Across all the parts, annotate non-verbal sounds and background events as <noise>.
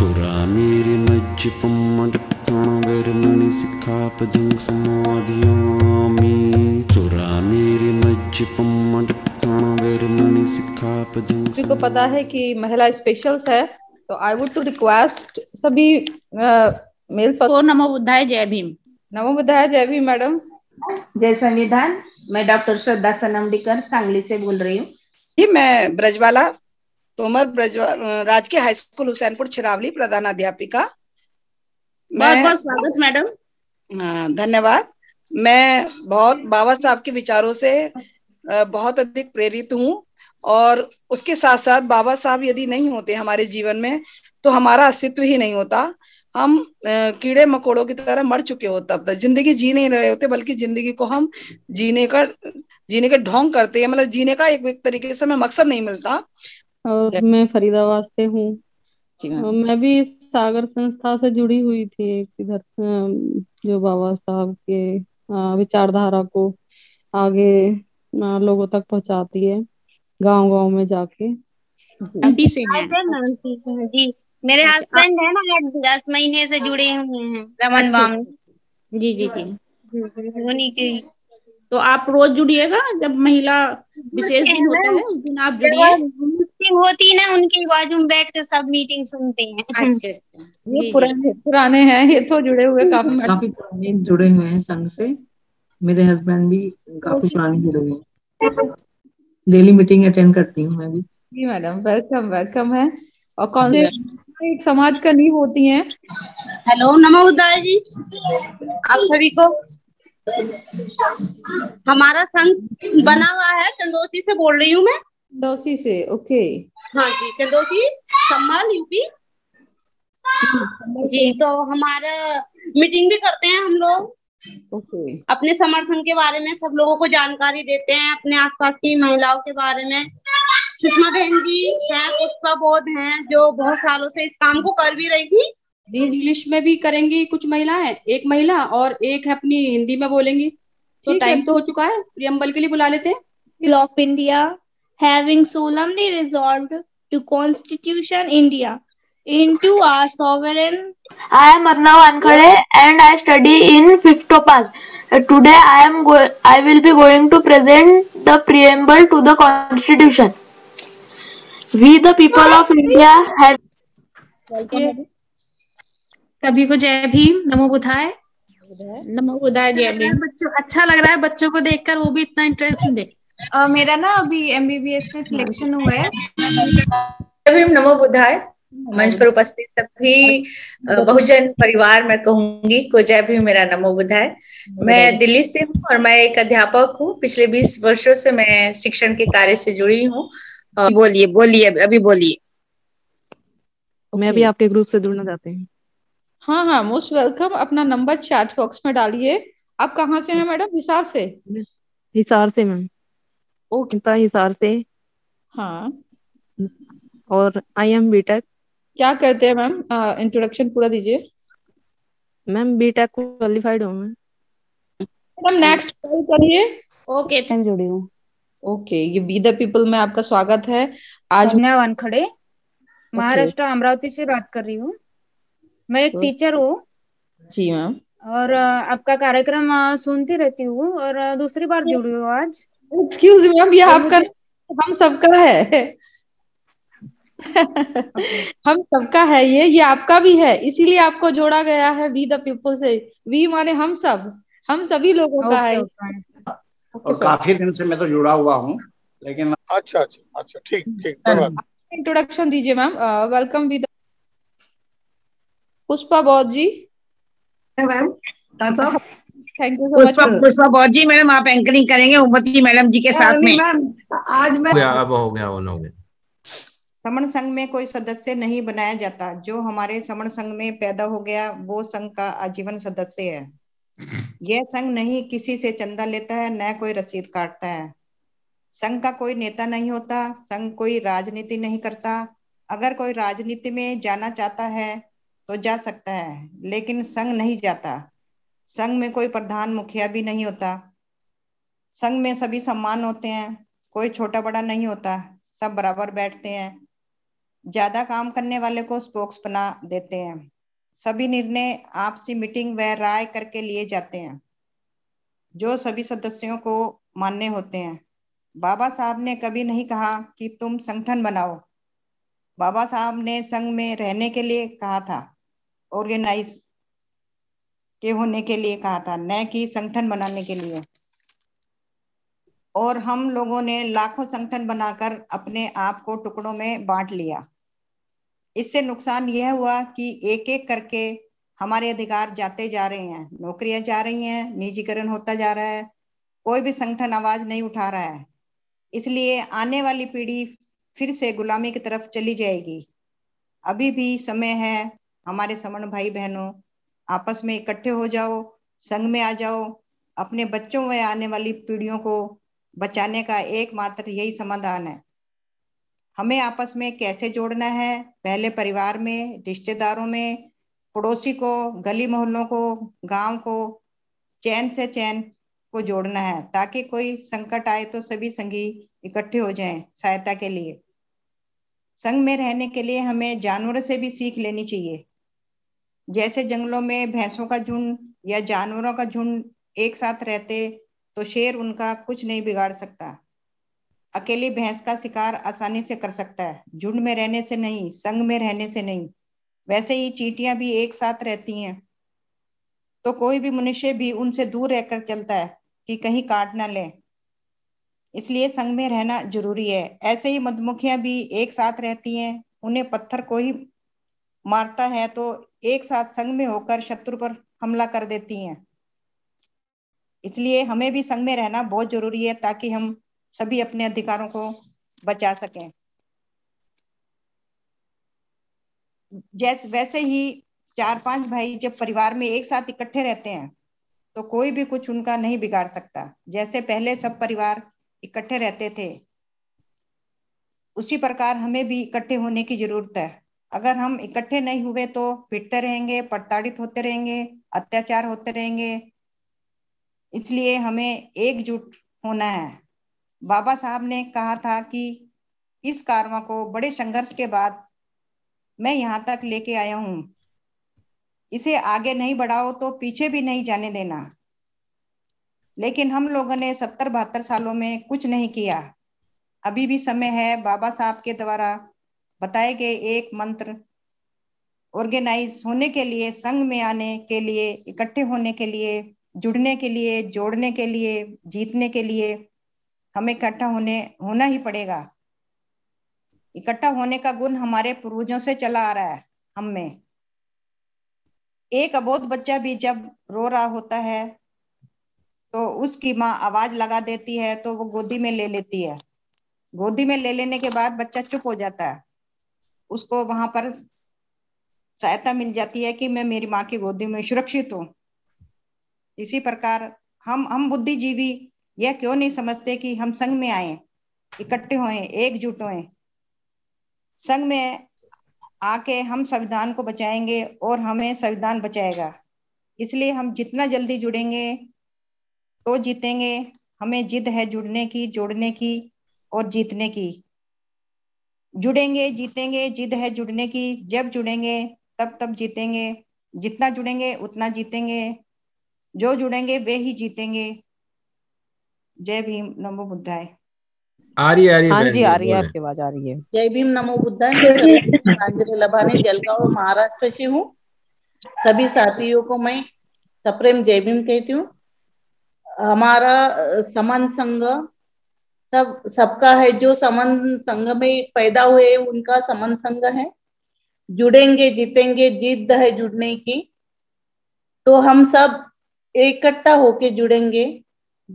चोरा मेरे मज्ज पम्मण मणि सिखा पदंग समाधियामी चोरा मेरे मज्ज पम्मण मणि सिखा पदंग को पता है कि महिला स्पेशल्स है तो आई वुड टू रिक्वेस्ट सभी मेल पर तो नमो बुद्धाय जय भीम नमो बुद्धाय जय भीम मैडम जय संविधान मैं डॉक्टर श्रद्धा सनमडीकर सांगली से बोल रही हूँ जी मैं ब्रजवाला तोमर ब्रजवा राजकीय हाई स्कूल हुसैनपुर छिरावली प्रधान अध्यापिका बहुत बहुत स्वागत मैडम हाँ, धन्यवाद मैं बहुत बाबा साहब के विचारों से बहुत अधिक प्रेरित हूँ और उसके साथ साथ बाबा साहब यदि नहीं होते हमारे जीवन में तो हमारा अस्तित्व ही नहीं होता हम कीड़े मकोड़ों की तरह मर चुके होते अब तक जिंदगी जी नहीं रहे होते बल्कि जिंदगी को हम जीने का जीने का ढोंग करते हैं मतलब जीने का एक, एक तरीके से हमें मकसद नहीं मिलता और मैं फरीदाबाद से हूँ मैं भी सागर संस्था से जुड़ी हुई थी इधर जो बाबा साहब के विचारधारा को आगे लोगों तक पहुंचाती है गांव गांव में जाके अभी से अच्छा, अच्छा, अच्छा। जी मेरे हस्बैंड है ना दस महीने से जुड़े हुए हैं रमन जी जी जी उन्हीं के तो आप रोज जुड़िएगा जब महिला विशेष दिन होता है उस दिन आप जुड़िए मीटिंग होती ना उनके बाजू में बैठ कर सब मीटिंग सुनते हैं अच्छा, अच्छा। ये पुराने पुराने हैं ये तो जुड़े हुए काफी काफी पुराने जुड़े हुए हैं संघ से मेरे हस्बैंड भी काफी पुराने जुड़े हुए हैं डेली मीटिंग अटेंड करती हूँ मैं भी जी मैडम वेलकम वेलकम है और कौन से एक समाज का नींव होती है हेलो नमो उदय जी आप सभी को हमारा संघ बना हुआ है चंदोसी से बोल रही हूँ मैं चंदौसी से ओके हाँ जी चंदौसी सम्भाल यूपी जी तो हमारा मीटिंग भी करते हैं हम लोग Okay. अपने समर्थन के बारे में सब लोगों को जानकारी देते हैं अपने आसपास की महिलाओं के बारे में सुषमा बहन जी है पुष्पा बोध हैं जो बहुत सालों से इस काम को कर भी रही थी इंग्लिश में भी करेंगी कुछ महिलाएं एक महिला और एक है अपनी हिंदी में बोलेंगी तो टाइम तो हो तो- चुका है प्रियम्बल के लिए बुला लेते हैं of India having solemnly resolved to constitution India into our sovereign. I am Arnav Ankhade and I study in fifth class. Uh, today I am go- I will be going to present the preamble to the constitution. We the people of India have. सभी को जय भीम नमो बुधाए नमो बुधाए जय भीम बच्चों अच्छा लग रहा है बच्चों को देखकर वो भी इतना इंटरेस्ट देख uh, मेरा ना अभी एमबीबीएस में सिलेक्शन हुआ है अभी नमो बुधाए मंच पर उपस्थित सभी बहुजन परिवार मैं कहूंगी को जय भी मेरा नमो बुधाए मैं दिल्ली से हूँ और मैं एक अध्यापक हूँ पिछले 20 वर्षों से मैं शिक्षण के कार्य से जुड़ी हूँ बोलिए बोलिए अभी बोलिए मैं अभी आपके ग्रुप से जुड़ना चाहते हैं हाँ हाँ मोस्ट वेलकम अपना नंबर चैट बॉक्स में डालिए आप कहाँ से हैं मैडम हाँ। हिसार से हिसार से मैम ओ गीता हिसार से हाँ और आई एम बीटेक क्या करते हैं मैम इंट्रोडक्शन पूरा दीजिए मैम बीटेक क्वालिफाइड हूँ मैं मैम नेक्स्ट कॉल करिए ओके थैंक यू डियो ओके ये बी द पीपल में आपका स्वागत है आज मैं वानखड़े महाराष्ट्र अमरावती से बात कर रही हूँ मैं एक टीचर तो- हूँ जी मैम और आपका कार्यक्रम सुनती रहती हूँ और दूसरी बार जुड़ी हूँ आज एक्सक्यूज मैम ये आपका हम सबका है हम सबका है ये ये आपका भी है इसीलिए आपको जोड़ा गया है वी द पीपल से वी माने हम सब हम सभी लोगों का है और काफी दिन से मैं तो जुड़ा हुआ हूँ लेकिन अच्छा अच्छा अच्छा ठीक ठीक इंट्रोडक्शन दीजिए मैम वेलकम विद पुष्पा बौद्ध जी मैम हाँ, कोई सदस्य नहीं बनाया जाता जो हमारे समण संघ में पैदा हो गया वो संघ का आजीवन सदस्य है यह संघ नहीं किसी से चंदा लेता है न कोई रसीद काटता है संघ का कोई नेता नहीं होता संघ कोई राजनीति नहीं करता अगर कोई राजनीति में जाना चाहता है तो जा सकता है लेकिन संघ नहीं जाता संघ में कोई प्रधान मुखिया भी नहीं होता संघ में सभी सम्मान होते हैं कोई छोटा बड़ा नहीं होता सब बराबर बैठते हैं ज्यादा काम करने वाले को स्पोक्स बना देते हैं सभी निर्णय आपसी मीटिंग व राय करके लिए जाते हैं जो सभी सदस्यों को मान्य होते हैं बाबा साहब ने कभी नहीं कहा कि तुम संगठन बनाओ बाबा साहब ने संघ में रहने के लिए कहा था ऑर्गेनाइज के होने के लिए कहा था न कि संगठन बनाने के लिए और हम लोगों ने लाखों संगठन बनाकर अपने आप को टुकड़ों में बांट लिया इससे नुकसान यह हुआ कि एक एक करके हमारे अधिकार जाते जा रहे हैं नौकरियां जा रही हैं निजीकरण होता जा रहा है कोई भी संगठन आवाज नहीं उठा रहा है इसलिए आने वाली पीढ़ी फिर से गुलामी की तरफ चली जाएगी अभी भी समय है हमारे समण भाई बहनों आपस में इकट्ठे हो जाओ संग में आ जाओ अपने बच्चों व आने वाली पीढ़ियों को बचाने का एकमात्र यही समाधान है हमें आपस में कैसे जोड़ना है पहले परिवार में रिश्तेदारों में पड़ोसी को गली मोहल्लों को गांव को चैन से चैन को जोड़ना है ताकि कोई संकट आए तो सभी संगी इकट्ठे हो जाएं सहायता के लिए संग में रहने के लिए हमें जानवरों से भी सीख लेनी चाहिए जैसे जंगलों में भैंसों का झुंड या जानवरों का झुंड एक साथ रहते तो शेर उनका कुछ नहीं बिगाड़ सकता अकेली भैंस का शिकार आसानी से कर सकता है झुंड में रहने से नहीं संग में रहने से नहीं वैसे ही चीटियां भी एक साथ रहती हैं तो कोई भी मनुष्य भी उनसे दूर रहकर चलता है कि कहीं काट ना ले इसलिए संग में रहना जरूरी है ऐसे ही मधुमक्खियां भी एक साथ रहती हैं उन्हें पत्थर को ही मारता है तो एक साथ संग में होकर शत्रु पर हमला कर देती हैं इसलिए हमें भी संग में रहना बहुत जरूरी है ताकि हम सभी अपने अधिकारों को बचा सकें जैसे वैसे ही चार पांच भाई जब परिवार में एक साथ इकट्ठे रहते हैं तो कोई भी कुछ उनका नहीं बिगाड़ सकता जैसे पहले सब परिवार इकट्ठे रहते थे उसी प्रकार हमें भी इकट्ठे होने की जरूरत है अगर हम इकट्ठे नहीं हुए तो पिटते रहेंगे प्रताड़ित होते रहेंगे अत्याचार होते रहेंगे इसलिए हमें एकजुट होना है बाबा साहब ने कहा था कि इस कारवा को बड़े संघर्ष के बाद मैं यहाँ तक लेके आया हूँ इसे आगे नहीं बढ़ाओ तो पीछे भी नहीं जाने देना लेकिन हम लोगों ने सत्तर बहत्तर सालों में कुछ नहीं किया अभी भी समय है बाबा साहब के द्वारा बताए गए एक मंत्र ऑर्गेनाइज होने के लिए संघ में आने के लिए इकट्ठे होने के लिए जुड़ने के लिए जोड़ने के लिए जीतने के लिए हमें इकट्ठा होने होना ही पड़ेगा इकट्ठा होने का गुण हमारे पूर्वजों से चला आ रहा है हम में एक अबोध बच्चा भी जब रो रहा होता है तो उसकी माँ आवाज लगा देती है तो वो गोदी में ले लेती है गोदी में ले लेने के बाद बच्चा चुप हो जाता है उसको वहां पर सहायता मिल जाती है कि मैं मेरी माँ की गोदी में सुरक्षित हूँ इसी प्रकार हम हम बुद्धिजीवी यह क्यों नहीं समझते कि हम संघ में आए इकट्ठे हो एकजुट होए संघ में आके हम संविधान को बचाएंगे और हमें संविधान बचाएगा इसलिए हम जितना जल्दी जुड़ेंगे तो जीतेंगे हमें जिद है जुड़ने की जोड़ने की और जीतने की जुड़ेंगे जीतेंगे जिद है जुड़ने की जब जुड़ेंगे तब तब जीतेंगे जितना जुड़ेंगे उतना जीतेंगे जो जुड़ेंगे वे ही जीतेंगे जय भीम नमो बुद्धाय आ रही है हाँ जी आ रही है आपकी आवाज आ रही है जय भीम नमो बुद्धा लभानी जलगांव महाराष्ट्र से हूँ सभी साथियों को मैं सप्रेम जय भीम कहती हूँ हमारा समान संघ सब सबका है जो समन संघ में पैदा हुए उनका समन संघ है जुड़ेंगे जीतेंगे जिद्द है जुड़ने की तो हम सब इकट्ठा होके जुड़ेंगे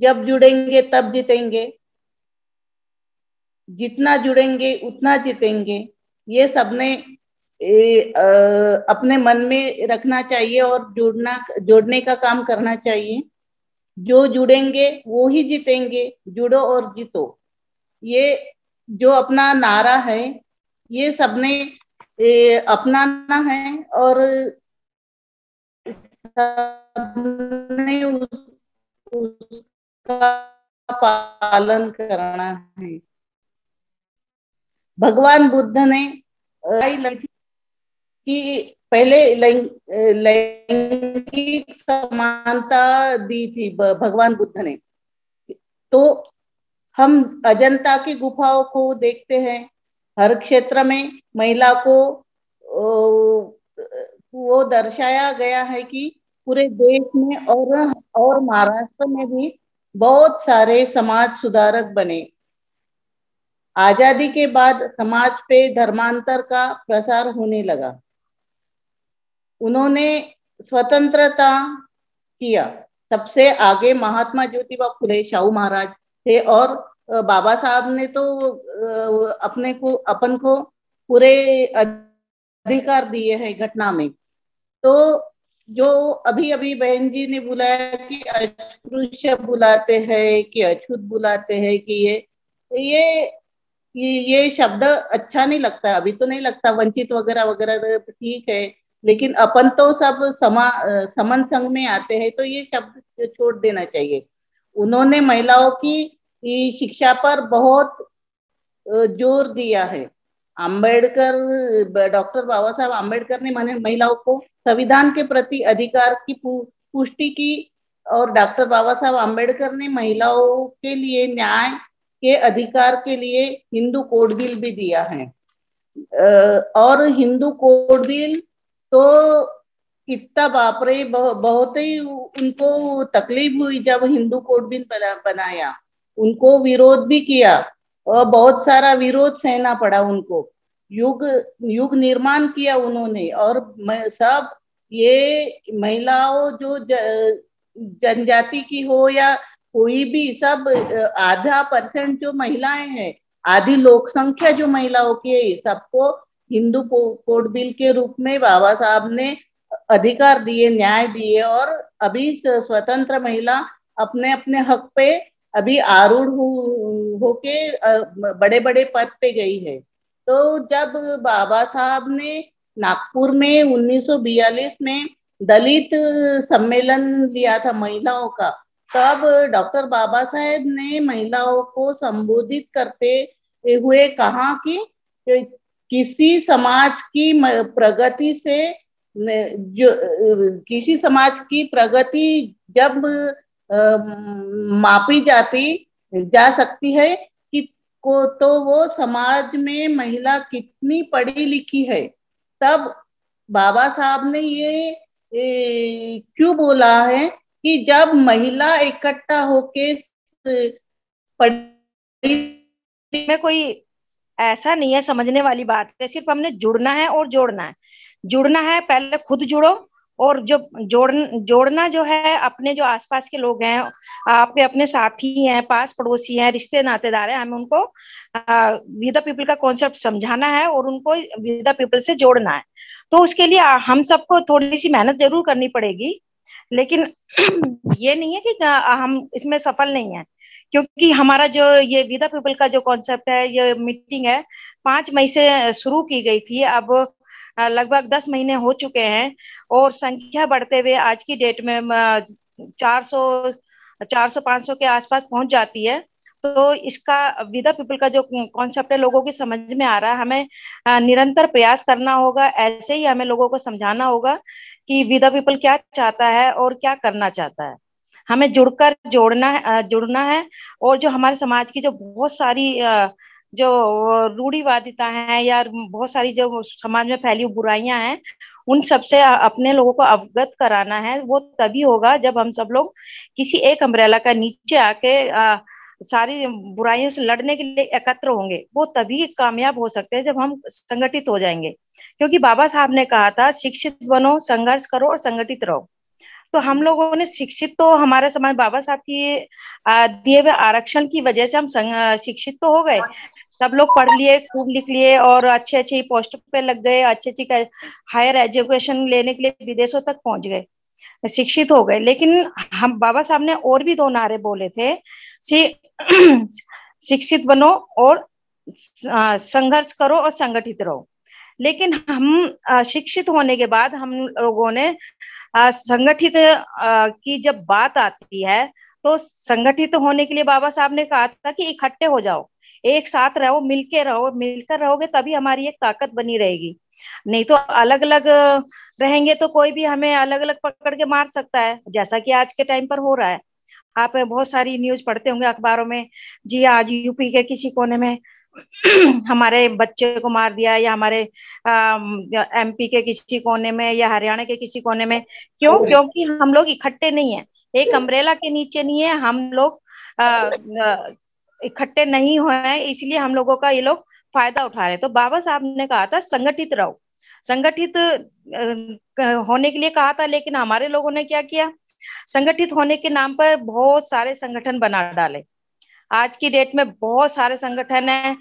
जब जुड़ेंगे तब जीतेंगे जितना जुड़ेंगे उतना जीतेंगे ये सबने ए, आ, अपने मन में रखना चाहिए और जुड़ना जोड़ने का काम करना चाहिए जो जुड़ेंगे वो ही जीतेंगे जुड़ो और जीतो ये जो अपना नारा है ये सबने अपनाना है और सबने उस, उसका पालन करना है भगवान बुद्ध ने लड़की कि पहले लैंगिक समानता दी थी भगवान बुद्ध ने तो हम अजंता की गुफाओं को देखते हैं हर क्षेत्र में महिला को वो दर्शाया गया है कि पूरे देश में और और महाराष्ट्र में भी बहुत सारे समाज सुधारक बने आजादी के बाद समाज पे धर्मांतर का प्रसार होने लगा उन्होंने स्वतंत्रता किया सबसे आगे महात्मा ज्योतिबा फुले शाहू महाराज थे और बाबा साहब ने तो अपने को अपन को पूरे अधिकार दिए हैं घटना में तो जो अभी अभी बहन जी ने बुलाया कि अस्पृश्य बुलाते हैं कि अछूत बुलाते हैं कि ये ये ये शब्द अच्छा नहीं लगता अभी तो नहीं लगता वंचित वगैरह वगैरह तो ठीक है लेकिन अपन तो सब समा समन संघ में आते हैं तो ये शब्द छोड़ देना चाहिए उन्होंने महिलाओं की शिक्षा पर बहुत जोर दिया है आम्बेडकर डॉक्टर बाबा साहब अम्बेडकर ने महिलाओं को संविधान के प्रति अधिकार की पुष्टि की और डॉक्टर बाबा साहब अम्बेडकर ने महिलाओं के लिए न्याय के अधिकार के लिए हिंदू कोड बिल भी दिया है और हिंदू कोड बिल तो इतना बापरे बहुत ही उनको तकलीफ हुई जब हिंदू कोड भी बनाया उनको विरोध भी किया और बहुत सारा विरोध सहना पड़ा उनको युग युग निर्माण किया उन्होंने और सब ये महिलाओं जो जनजाति की हो या कोई भी सब आधा परसेंट जो महिलाएं हैं आधी लोकसंख्या जो महिलाओं की है सबको हिंदू कोड बिल के रूप में बाबा साहब ने अधिकार दिए न्याय दिए और अभी स्वतंत्र महिला अपने अपने हक पे अभी आरूढ़ हो, हो बड़े बड़े पद पे गई है तो जब बाबा साहब ने नागपुर में 1942 में दलित सम्मेलन लिया था महिलाओं का तब डॉक्टर बाबा साहेब ने महिलाओं को संबोधित करते हुए कहा कि किसी समाज की प्रगति से जो किसी समाज की प्रगति जब आ, मापी जाती जा सकती है कि को तो वो समाज में महिला कितनी पढ़ी लिखी है तब बाबा साहब ने ये क्यों बोला है कि जब महिला इकट्ठा होके पढ़ी मैं कोई ऐसा नहीं है समझने वाली बात है सिर्फ हमने जुड़ना है और जोड़ना है जुड़ना है पहले खुद जुड़ो और जो जोड़ जोड़ना जो है अपने जो आसपास के लोग हैं आपके अपने साथी हैं पास पड़ोसी हैं रिश्ते नातेदार हैं हमें उनको विदा पीपल का कॉन्सेप्ट समझाना है और उनको विदा पीपल से जोड़ना है तो उसके लिए हम सबको थोड़ी सी मेहनत जरूर करनी पड़ेगी लेकिन <clears throat> ये नहीं है कि हम इसमें सफल नहीं है क्योंकि हमारा जो ये विदा पीपल का जो कॉन्सेप्ट है ये मीटिंग है पांच मई से शुरू की गई थी अब लगभग दस महीने हो चुके हैं और संख्या बढ़ते हुए आज की डेट में चार सौ चार सौ पाँच सौ के आसपास पहुंच जाती है तो इसका विदा पीपल का जो कॉन्सेप्ट है लोगों की समझ में आ रहा है हमें निरंतर प्रयास करना होगा ऐसे ही हमें लोगों को समझाना होगा कि विदा पीपल क्या चाहता है और क्या करना चाहता है हमें जुड़कर जोड़ना है जुड़ना है और जो हमारे समाज की जो बहुत सारी जो रूढ़ीवादिता है या बहुत सारी जो समाज में फैली बुराइयां हैं उन सबसे अपने लोगों को अवगत कराना है वो तभी होगा जब हम सब लोग किसी एक अम्ब्रेला का नीचे आके आ, सारी बुराइयों से लड़ने के लिए एकत्र होंगे वो तभी कामयाब हो सकते हैं जब हम संगठित हो जाएंगे क्योंकि बाबा साहब ने कहा था शिक्षित बनो संघर्ष करो और संगठित रहो तो हम लोगों ने शिक्षित तो हमारे समाज बाबा साहब की दिए हुए आरक्षण की वजह से हम शिक्षित तो हो गए सब लोग पढ़ लिए खूब लिख लिए और अच्छे अच्छे पोस्ट पे लग गए अच्छे अच्छी हायर एजुकेशन लेने के लिए विदेशों तक पहुंच गए शिक्षित हो गए लेकिन हम बाबा साहब ने और भी दो नारे बोले थे <clears throat> शिक्षित बनो और संघर्ष करो और संगठित रहो लेकिन हम शिक्षित होने के बाद हम लोगों ने संगठित की जब बात आती है तो संगठित होने के लिए बाबा साहब ने कहा था कि इकट्ठे हो जाओ एक साथ रहो मिलके रहो मिलकर रहोगे तभी हमारी एक ताकत बनी रहेगी नहीं तो अलग अलग रहेंगे तो कोई भी हमें अलग अलग पकड़ के मार सकता है जैसा कि आज के टाइम पर हो रहा है आप बहुत सारी न्यूज पढ़ते होंगे अखबारों में जी हाँ, आज यूपी के किसी कोने में <clears throat> हमारे बच्चे को मार दिया या हमारे एमपी के किसी कोने में या हरियाणा के किसी कोने में क्यों क्योंकि हम लोग इकट्ठे नहीं है एक अम्ब्रेला के नीचे नहीं है हम लोग इकट्ठे नहीं हुए इसलिए हम लोगों का ये लोग फायदा उठा रहे तो बाबा साहब ने कहा था संगठित रहो संगठित होने के लिए कहा था लेकिन हमारे लोगों ने क्या किया संगठित होने के नाम पर बहुत सारे संगठन बना डाले आज की डेट में बहुत सारे संगठन हैं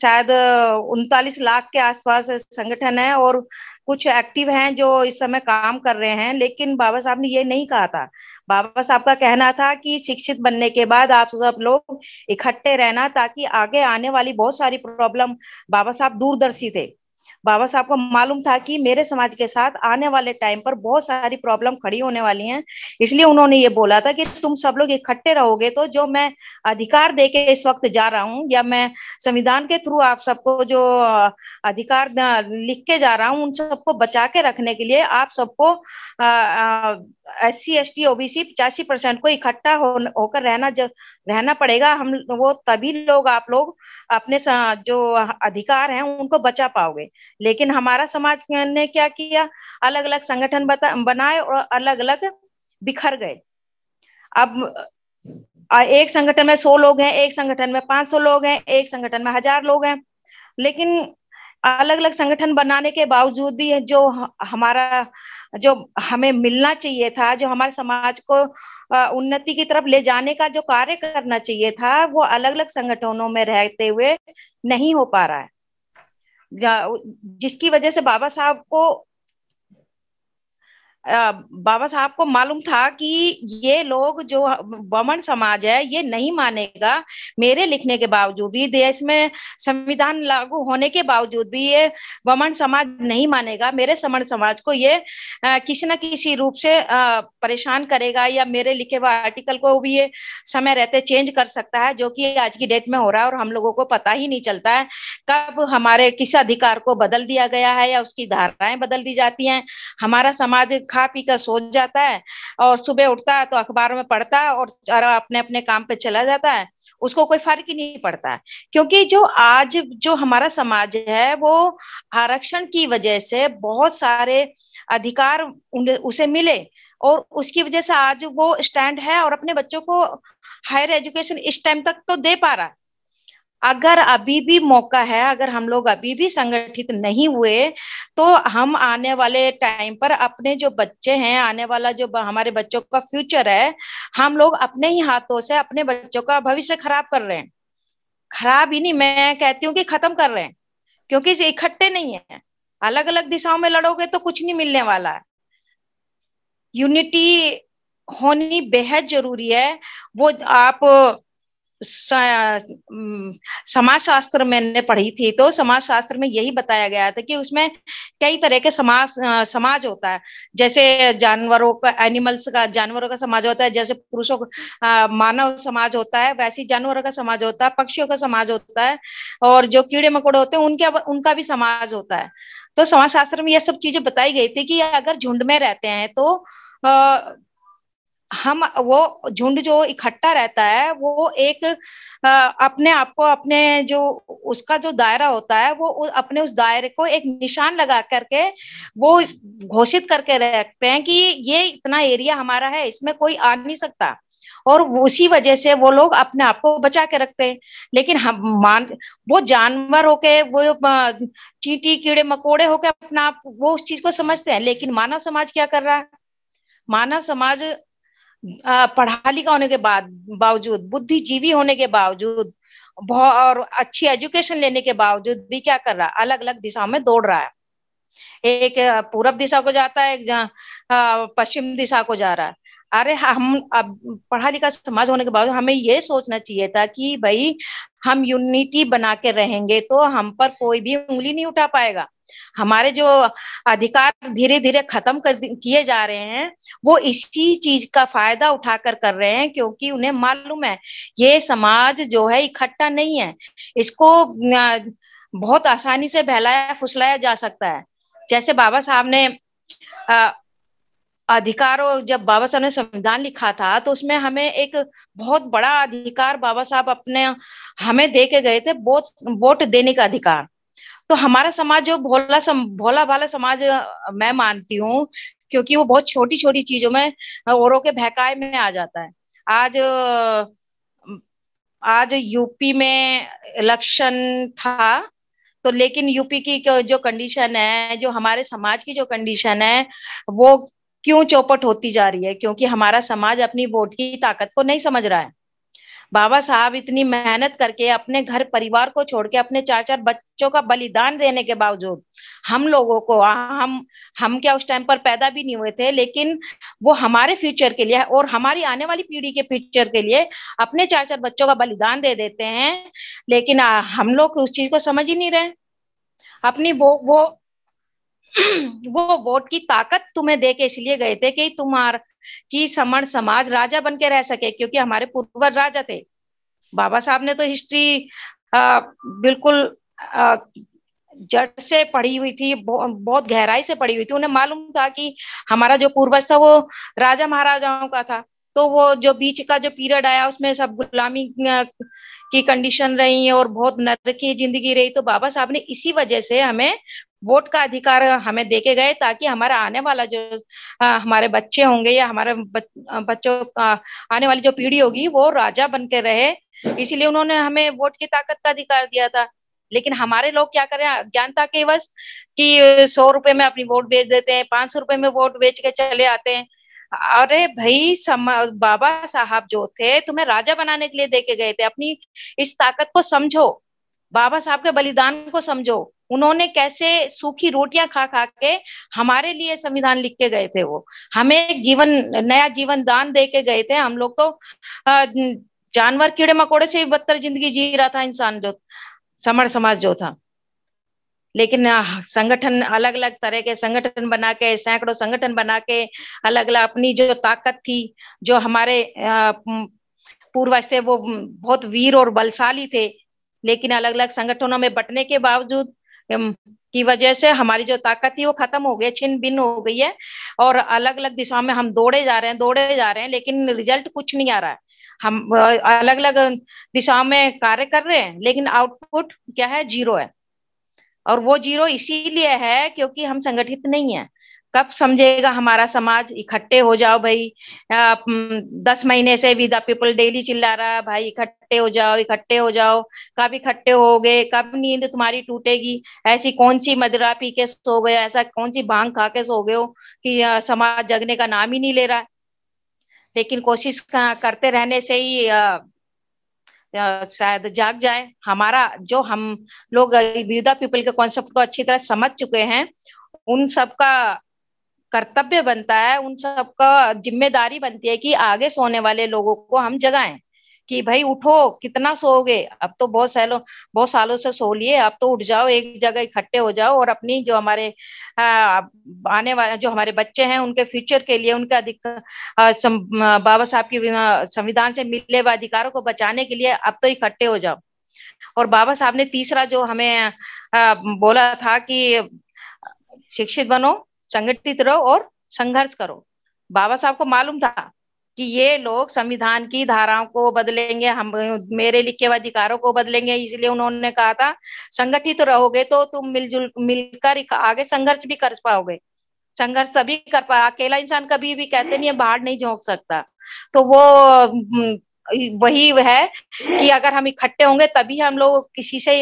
शायद उनतालीस लाख के आसपास संगठन हैं और कुछ एक्टिव हैं जो इस समय काम कर रहे हैं लेकिन बाबा साहब ने ये नहीं कहा था बाबा साहब का कहना था कि शिक्षित बनने के बाद आप सब लोग इकट्ठे रहना ताकि आगे आने वाली बहुत सारी प्रॉब्लम बाबा साहब दूरदर्शी थे बाबा साहब को मालूम था कि मेरे समाज के साथ आने वाले टाइम पर बहुत सारी प्रॉब्लम खड़ी होने वाली हैं इसलिए उन्होंने ये बोला था कि तुम सब लोग इकट्ठे रहोगे तो जो मैं अधिकार दे के इस वक्त जा रहा हूँ या मैं संविधान के थ्रू आप सबको जो अधिकार लिख के जा रहा हूँ उन सबको बचा के रखने के लिए आप सबको S C S T OBC पचासी परसेंट को इकट्ठा होकर रहना जो रहना पड़ेगा हम वो तभी लोग आप लोग अपने जो अधिकार हैं उनको बचा पाओगे लेकिन हमारा समाज ने क्या किया अलग अलग संगठन बनाए और अलग अलग बिखर गए अब एक संगठन में सौ लोग हैं एक संगठन में पांच सौ लोग हैं एक संगठन में हजार लोग हैं लेकिन अलग अलग संगठन बनाने के बावजूद भी जो हमारा जो हमें मिलना चाहिए था जो हमारे समाज को उन्नति की तरफ ले जाने का जो कार्य करना चाहिए था वो अलग अलग संगठनों में रहते हुए नहीं हो पा रहा है जिसकी वजह से बाबा साहब को बाबा साहब को मालूम था कि ये लोग जो बमन समाज है ये नहीं मानेगा मेरे लिखने के बावजूद भी देश में संविधान लागू होने के बावजूद भी ये वमन समाज नहीं मानेगा मेरे समण समाज को ये किसी न किसी रूप से परेशान करेगा या मेरे लिखे हुए आर्टिकल को भी ये समय रहते चेंज कर सकता है जो कि आज की डेट में हो रहा है और हम लोगों को पता ही नहीं चलता है कब हमारे किस अधिकार को बदल दिया गया है या उसकी धाराएं बदल दी जाती हैं हमारा समाज खा पी कर सो जाता है और सुबह उठता है तो अखबारों में पढ़ता है और अपने अपने काम पे चला जाता है उसको कोई फर्क ही नहीं पड़ता है क्योंकि जो आज जो हमारा समाज है वो आरक्षण की वजह से बहुत सारे अधिकार उसे मिले और उसकी वजह से आज वो स्टैंड है और अपने बच्चों को हायर एजुकेशन इस टाइम तक तो दे पा रहा है अगर अभी भी मौका है अगर हम लोग अभी भी संगठित नहीं हुए तो हम आने वाले टाइम पर अपने जो बच्चे हैं आने वाला जो हमारे बच्चों का फ्यूचर है हम लोग अपने ही हाथों से अपने बच्चों का भविष्य खराब कर रहे हैं खराब ही नहीं मैं कहती हूँ कि खत्म कर रहे हैं क्योंकि इकट्ठे नहीं है अलग अलग दिशाओं में लड़ोगे तो कुछ नहीं मिलने वाला है यूनिटी होनी बेहद जरूरी है वो आप समाज शास्त्र मैंने पढ़ी थी तो समाज शास्त्र में यही बताया गया था कि उसमें कई तरह के समाज समाज होता है जैसे जानवरों का एनिमल्स का जानवरों का समाज होता है जैसे पुरुषों का मानव समाज होता है वैसे जानवरों का समाज होता है पक्षियों का समाज होता है और जो कीड़े मकोड़े होते हैं उनके उनका भी समाज होता है तो समाज शास्त्र में यह सब चीजें बताई गई थी कि अगर झुंड में रहते हैं तो हम वो झुंड जो इकट्ठा रहता है वो एक आ, अपने आप को अपने जो उसका जो दायरा होता है वो उ, अपने उस दायरे को एक निशान लगा करके वो घोषित करके रखते हैं कि ये इतना एरिया हमारा है इसमें कोई आ नहीं सकता और उसी वजह से वो लोग अपने आप को बचा के रखते हैं लेकिन हम मान वो जानवर होके वो चींटी कीड़े मकोड़े होके अपना आप वो उस चीज को समझते हैं लेकिन मानव समाज क्या कर रहा है मानव समाज पढ़ा लिखा होने के बाद बावजूद बुद्धिजीवी होने के बावजूद और अच्छी एजुकेशन लेने के बावजूद भी क्या कर रहा है अलग अलग दिशाओं में दौड़ रहा है एक पूरब दिशा को जाता है एक पश्चिम दिशा को जा रहा है अरे हम अब पढ़ा लिखा समाज होने के बावजूद हमें ये सोचना चाहिए था कि भाई हम यूनिटी बना के रहेंगे तो हम पर कोई भी उंगली नहीं उठा पाएगा हमारे जो अधिकार धीरे धीरे खत्म कर किए जा रहे हैं वो इसी चीज का फायदा उठाकर कर रहे हैं क्योंकि उन्हें मालूम है ये समाज जो है इकट्ठा नहीं है इसको बहुत आसानी से बहलाया फुसलाया जा सकता है जैसे बाबा साहब ने अः अधिकारों जब बाबा साहब ने संविधान लिखा था तो उसमें हमें एक बहुत बड़ा अधिकार बाबा साहब अपने हमें दे के गए थे वोट वोट देने का अधिकार तो हमारा समाज जो भोला सम, भोला भाला समाज मैं मानती हूँ क्योंकि वो बहुत छोटी छोटी चीजों में औरों के बहकाए में आ जाता है आज आज यूपी में इलेक्शन था तो लेकिन यूपी की जो कंडीशन है जो हमारे समाज की जो कंडीशन है वो क्यों चौपट होती जा रही है क्योंकि हमारा समाज अपनी वोट की ताकत को नहीं समझ रहा है बाबा साहब इतनी मेहनत करके अपने घर परिवार को छोड़ के अपने चार चार बच्चों का बलिदान देने के बावजूद हम लोगों को हम हम क्या उस टाइम पर पैदा भी नहीं हुए थे लेकिन वो हमारे फ्यूचर के लिए और हमारी आने वाली पीढ़ी के फ्यूचर के लिए अपने चार चार बच्चों का बलिदान दे देते हैं लेकिन हम लोग उस चीज को समझ ही नहीं रहे अपनी वो वो <clears throat> वो वोट की ताकत तुम्हें दे के इसलिए गए थे कि तुम्हार की समण समाज राजा बन के रह सके क्योंकि हमारे पूर्वज राजा थे बाबा साहब ने तो हिस्ट्री आ, बिल्कुल आ, जड़ से पढ़ी हुई थी बहुत गहराई से पढ़ी हुई थी उन्हें मालूम था कि हमारा जो पूर्वज था वो राजा महाराजाओं का था तो वो जो बीच का जो पीरियड आया उसमें सब गुलामी की कंडीशन रही और बहुत नरक जिंदगी रही तो बाबा साहब ने इसी वजह से हमें वोट का अधिकार हमें देके गए ताकि हमारा आने वाला जो आ, हमारे बच्चे होंगे या हमारे बच, बच्चों का आने वाली जो पीढ़ी होगी वो राजा बन के रहे इसीलिए उन्होंने हमें वोट की ताकत का अधिकार दिया था लेकिन हमारे लोग क्या करें अज्ञानता के बस कि सौ रुपए में अपनी वोट बेच देते हैं पांच सौ रुपए में वोट बेच के चले आते हैं अरे भाई बाबा साहब जो थे तुम्हें राजा बनाने के लिए देके गए थे अपनी इस ताकत को समझो बाबा साहब के बलिदान को समझो उन्होंने कैसे सूखी रोटियां खा खा के हमारे लिए संविधान लिख के गए थे वो हमें एक जीवन नया जीवन दान दे के गए थे हम लोग तो जानवर कीड़े मकोड़े से भी बदतर जिंदगी जी रहा था इंसान जो समर समाज जो था लेकिन संगठन अलग अलग तरह के संगठन बना के सैकड़ों संगठन बना के अलग अलग अपनी जो ताकत थी जो हमारे पूर्वज थे वो बहुत वीर और बलशाली थे लेकिन अलग अलग संगठनों में बटने के बावजूद की वजह से हमारी जो ताकत थी वो खत्म हो गई छिन्न भिन्न हो गई है और अलग अलग दिशा में हम दौड़े जा रहे हैं दौड़े जा रहे हैं लेकिन रिजल्ट कुछ नहीं आ रहा है हम अलग अलग दिशा में कार्य कर रहे हैं लेकिन आउटपुट क्या है जीरो है और वो जीरो इसीलिए है क्योंकि हम संगठित नहीं है कब समझेगा हमारा समाज इकट्ठे हो जाओ भाई दस महीने से भी पीपल डेली चिल्ला रहा भाई इकट्ठे हो जाओ इकट्ठे हो जाओ कब इकट्ठे हो गए कब नींद तुम्हारी टूटेगी ऐसी कौन सी मदरा पी के सो गए ऐसा कौन सी भांग खा के सो गए हो कि समाज जगने का नाम ही नहीं ले रहा है लेकिन कोशिश करते रहने से ही शायद जाग जाए हमारा जो हम लोग विदा पीपल के कॉन्सेप्ट को अच्छी तरह समझ चुके हैं उन सबका कर्तव्य बनता है उन सबका जिम्मेदारी बनती है कि आगे सोने वाले लोगों को हम जगाएं कि भाई उठो कितना सोओगे अब तो बहुत सालों बहुत सालों से सो लिए अब तो उठ जाओ एक जगह इकट्ठे हो जाओ और अपनी जो हमारे आने वाले जो हमारे बच्चे हैं उनके फ्यूचर के लिए उनके अधिक बाबा साहब की संविधान से मिलने हुए अधिकारों को बचाने के लिए अब तो इकट्ठे हो जाओ और बाबा साहब ने तीसरा जो हमें बोला था कि शिक्षित बनो संगठित रहो और संघर्ष करो बाबा साहब को मालूम था कि ये लोग संविधान की धाराओं को बदलेंगे हम मेरे लिखे हुए अधिकारों को बदलेंगे इसलिए उन्होंने कहा था संगठित तो रहोगे तो तुम मिलजुल मिलकर आगे संघर्ष भी कर पाओगे संघर्ष सभी कर पा अकेला इंसान कभी भी कहते नहीं बाहर नहीं झोंक सकता तो वो वही है कि अगर हम इकट्ठे होंगे तभी हम लोग किसी से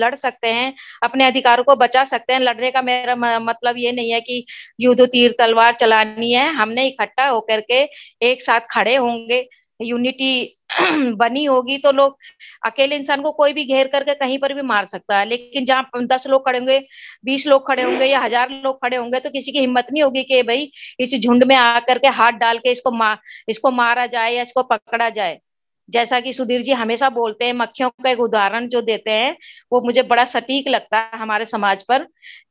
लड़ सकते हैं अपने अधिकारों को बचा सकते हैं लड़ने का मेरा मतलब ये नहीं है कि युद्ध तीर तलवार चलानी है हमने इकट्ठा होकर के एक साथ खड़े होंगे यूनिटी <clears throat> बनी होगी तो लोग अकेले इंसान को कोई भी घेर करके कहीं पर भी मार सकता है लेकिन जहाँ दस लोग खड़े होंगे बीस लोग खड़े होंगे या हजार लोग खड़े होंगे तो किसी की हिम्मत नहीं होगी कि भाई इस झुंड में आकर के हाथ डाल के इसको मा, इसको मारा जाए या इसको पकड़ा जाए जैसा कि सुधीर जी हमेशा बोलते हैं मक्खियों का एक उदाहरण जो देते हैं वो मुझे बड़ा सटीक लगता है हमारे समाज पर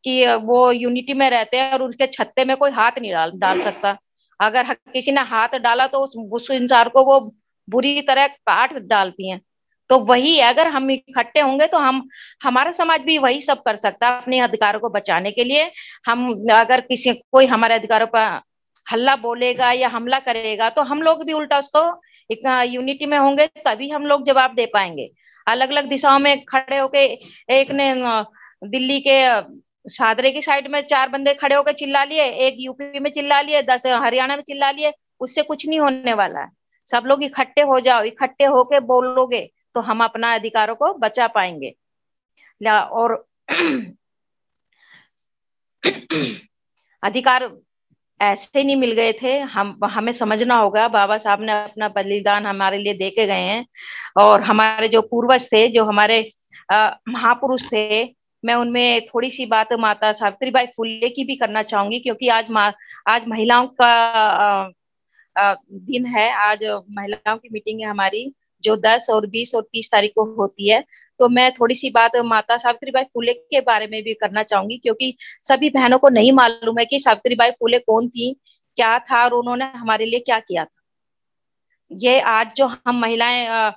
कि वो यूनिटी में रहते हैं और उनके छत्ते में कोई हाथ नहीं डाल डाल सकता अगर किसी ने हाथ डाला तो उस, उस इंसान को वो बुरी तरह काट डालती हैं तो वही अगर हम इकट्ठे होंगे तो हम हमारा समाज भी वही सब कर सकता है अपने अधिकारों को बचाने के लिए हम अगर किसी कोई हमारे अधिकारों पर हल्ला बोलेगा या हमला करेगा तो हम लोग भी उल्टा उसको एक यूनिटी में होंगे तभी हम लोग जवाब दे पाएंगे अलग अलग दिशाओं में खड़े होके एक ने दिल्ली के सादरे की साइड में चार बंदे खड़े होकर चिल्ला लिए एक यूपी में चिल्ला लिए दस हरियाणा में चिल्ला लिए उससे कुछ नहीं होने वाला है सब लोग इकट्ठे हो जाओ इकट्ठे होके बोलोगे तो हम अपना अधिकारों को बचा पाएंगे और <clears throat> अधिकार ऐसे नहीं मिल गए थे हम हमें समझना होगा बाबा साहब ने अपना बलिदान हमारे लिए दे के गए हैं और हमारे जो पूर्वज थे जो हमारे महापुरुष थे मैं उनमें थोड़ी सी बात माता सावित्री बाई फुले की भी करना चाहूंगी क्योंकि आज आज महिलाओं का आ, आ, दिन है आज महिलाओं की मीटिंग है हमारी जो 10 और 20 और 30 तारीख को होती है तो मैं थोड़ी सी बात माता सावित्री बाई फूले के बारे में भी करना चाहूंगी क्योंकि सभी बहनों को नहीं मालूम है कि सावित्री बाई फूले कौन थी क्या था और उन्होंने हमारे लिए क्या किया था ये आज जो हम महिलाएं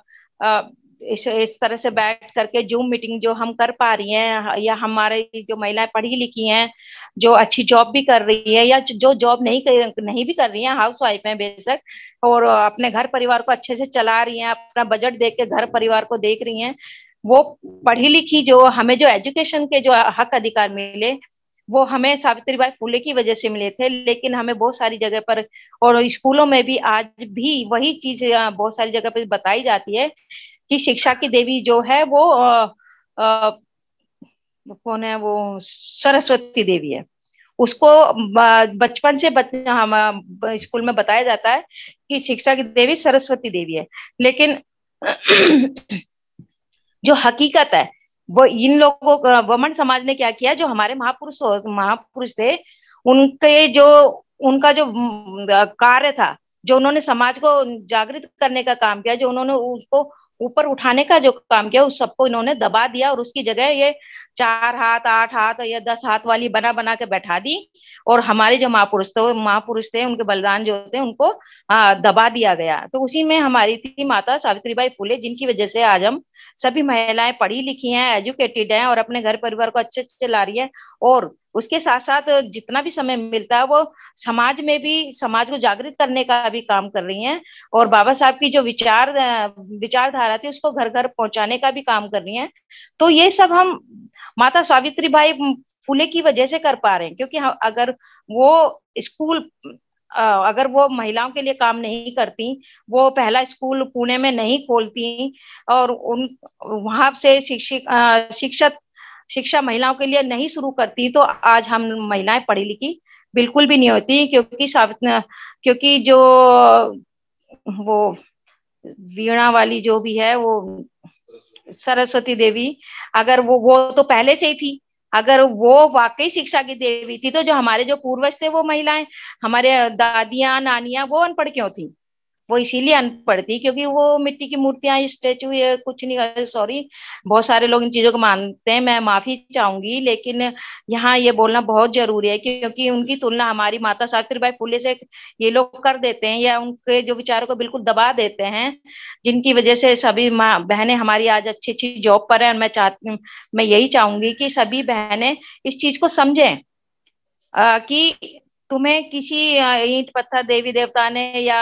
इस, इस तरह से बैठ करके जूम मीटिंग जो हम कर पा रही हैं या हमारे जो महिलाएं पढ़ी लिखी हैं जो अच्छी जॉब भी कर रही है या जो जॉब नहीं कर, नहीं भी कर रही हैं हाउस वाइफ है बेशक और अपने घर परिवार को अच्छे से चला रही हैं अपना बजट देख के घर परिवार को देख रही हैं वो पढ़ी लिखी जो हमें जो एजुकेशन के जो हक अधिकार मिले वो हमें सावित्री बाई फूले की वजह से मिले थे लेकिन हमें बहुत सारी जगह पर और स्कूलों में भी आज भी वही चीज बहुत सारी जगह पर बताई जाती है कि शिक्षा की देवी जो है वो कौन है वो सरस्वती देवी है उसको बचपन से बच हम स्कूल में बताया जाता है कि शिक्षा की देवी सरस्वती देवी है लेकिन जो हकीकत है वो इन लोगों को समाज ने क्या किया जो हमारे महापुरुष महापुरुष थे उनके जो उनका जो कार्य था जो उन्होंने समाज को जागृत करने का काम किया जो उन्होंने उसको ऊपर उठाने का जो काम किया उस सबको इन्होंने दबा दिया और उसकी जगह ये चार हाथ आठ हाथ या दस हाथ वाली बना बना के बैठा दी और हमारे जो महापुरुष थे महापुरुष थे उनके बलिदान जो थे उनको आ, दबा दिया गया तो उसी में हमारी थी माता सावित्रीबाई फुले जिनकी वजह से आज हम सभी महिलाएं पढ़ी लिखी हैं एजुकेटेड हैं और अपने घर परिवार को अच्छे चला रही है और उसके साथ साथ जितना भी समय मिलता है वो समाज में भी समाज को जागृत करने का भी काम कर रही हैं और बाबा साहब की जो विचार विचारधारा थी उसको घर घर पहुंचाने का भी काम कर रही हैं तो ये सब हम माता सावित्री भाई फूले की वजह से कर पा रहे हैं क्योंकि हाँ, अगर वो स्कूल अगर वो महिलाओं के लिए काम नहीं करती वो पहला स्कूल पुणे में नहीं खोलती और उन वहां से शिक्षक शिक्षक शिक्षा महिलाओं के लिए नहीं शुरू करती तो आज हम महिलाएं पढ़ी लिखी बिल्कुल भी नहीं होती क्योंकि क्योंकि जो वो वीणा वाली जो भी है वो सरस्वती देवी अगर वो वो तो पहले से ही थी अगर वो वाकई शिक्षा की देवी थी तो जो हमारे जो पूर्वज थे वो महिलाएं हमारे दादियां नानियां वो अनपढ़ क्यों थी वो इसीलिए अनपढ़ थी क्योंकि वो मिट्टी की मूर्तियां स्टेचू ये कुछ नहीं सॉरी बहुत सारे लोग इन चीजों को मानते हैं मैं माफी चाहूंगी लेकिन यहाँ ये बोलना बहुत जरूरी है क्योंकि उनकी तुलना हमारी माता सावित्रीबाई फुले से ये लोग कर देते हैं या उनके जो विचारों को बिल्कुल दबा देते हैं जिनकी वजह से सभी बहने हमारी आज अच्छी अच्छी जॉब पर है मैं चाहती मैं यही चाहूंगी कि सभी बहनें इस चीज को समझें कि तुम्हें किसी ईट पत्थर देवी देवता ने या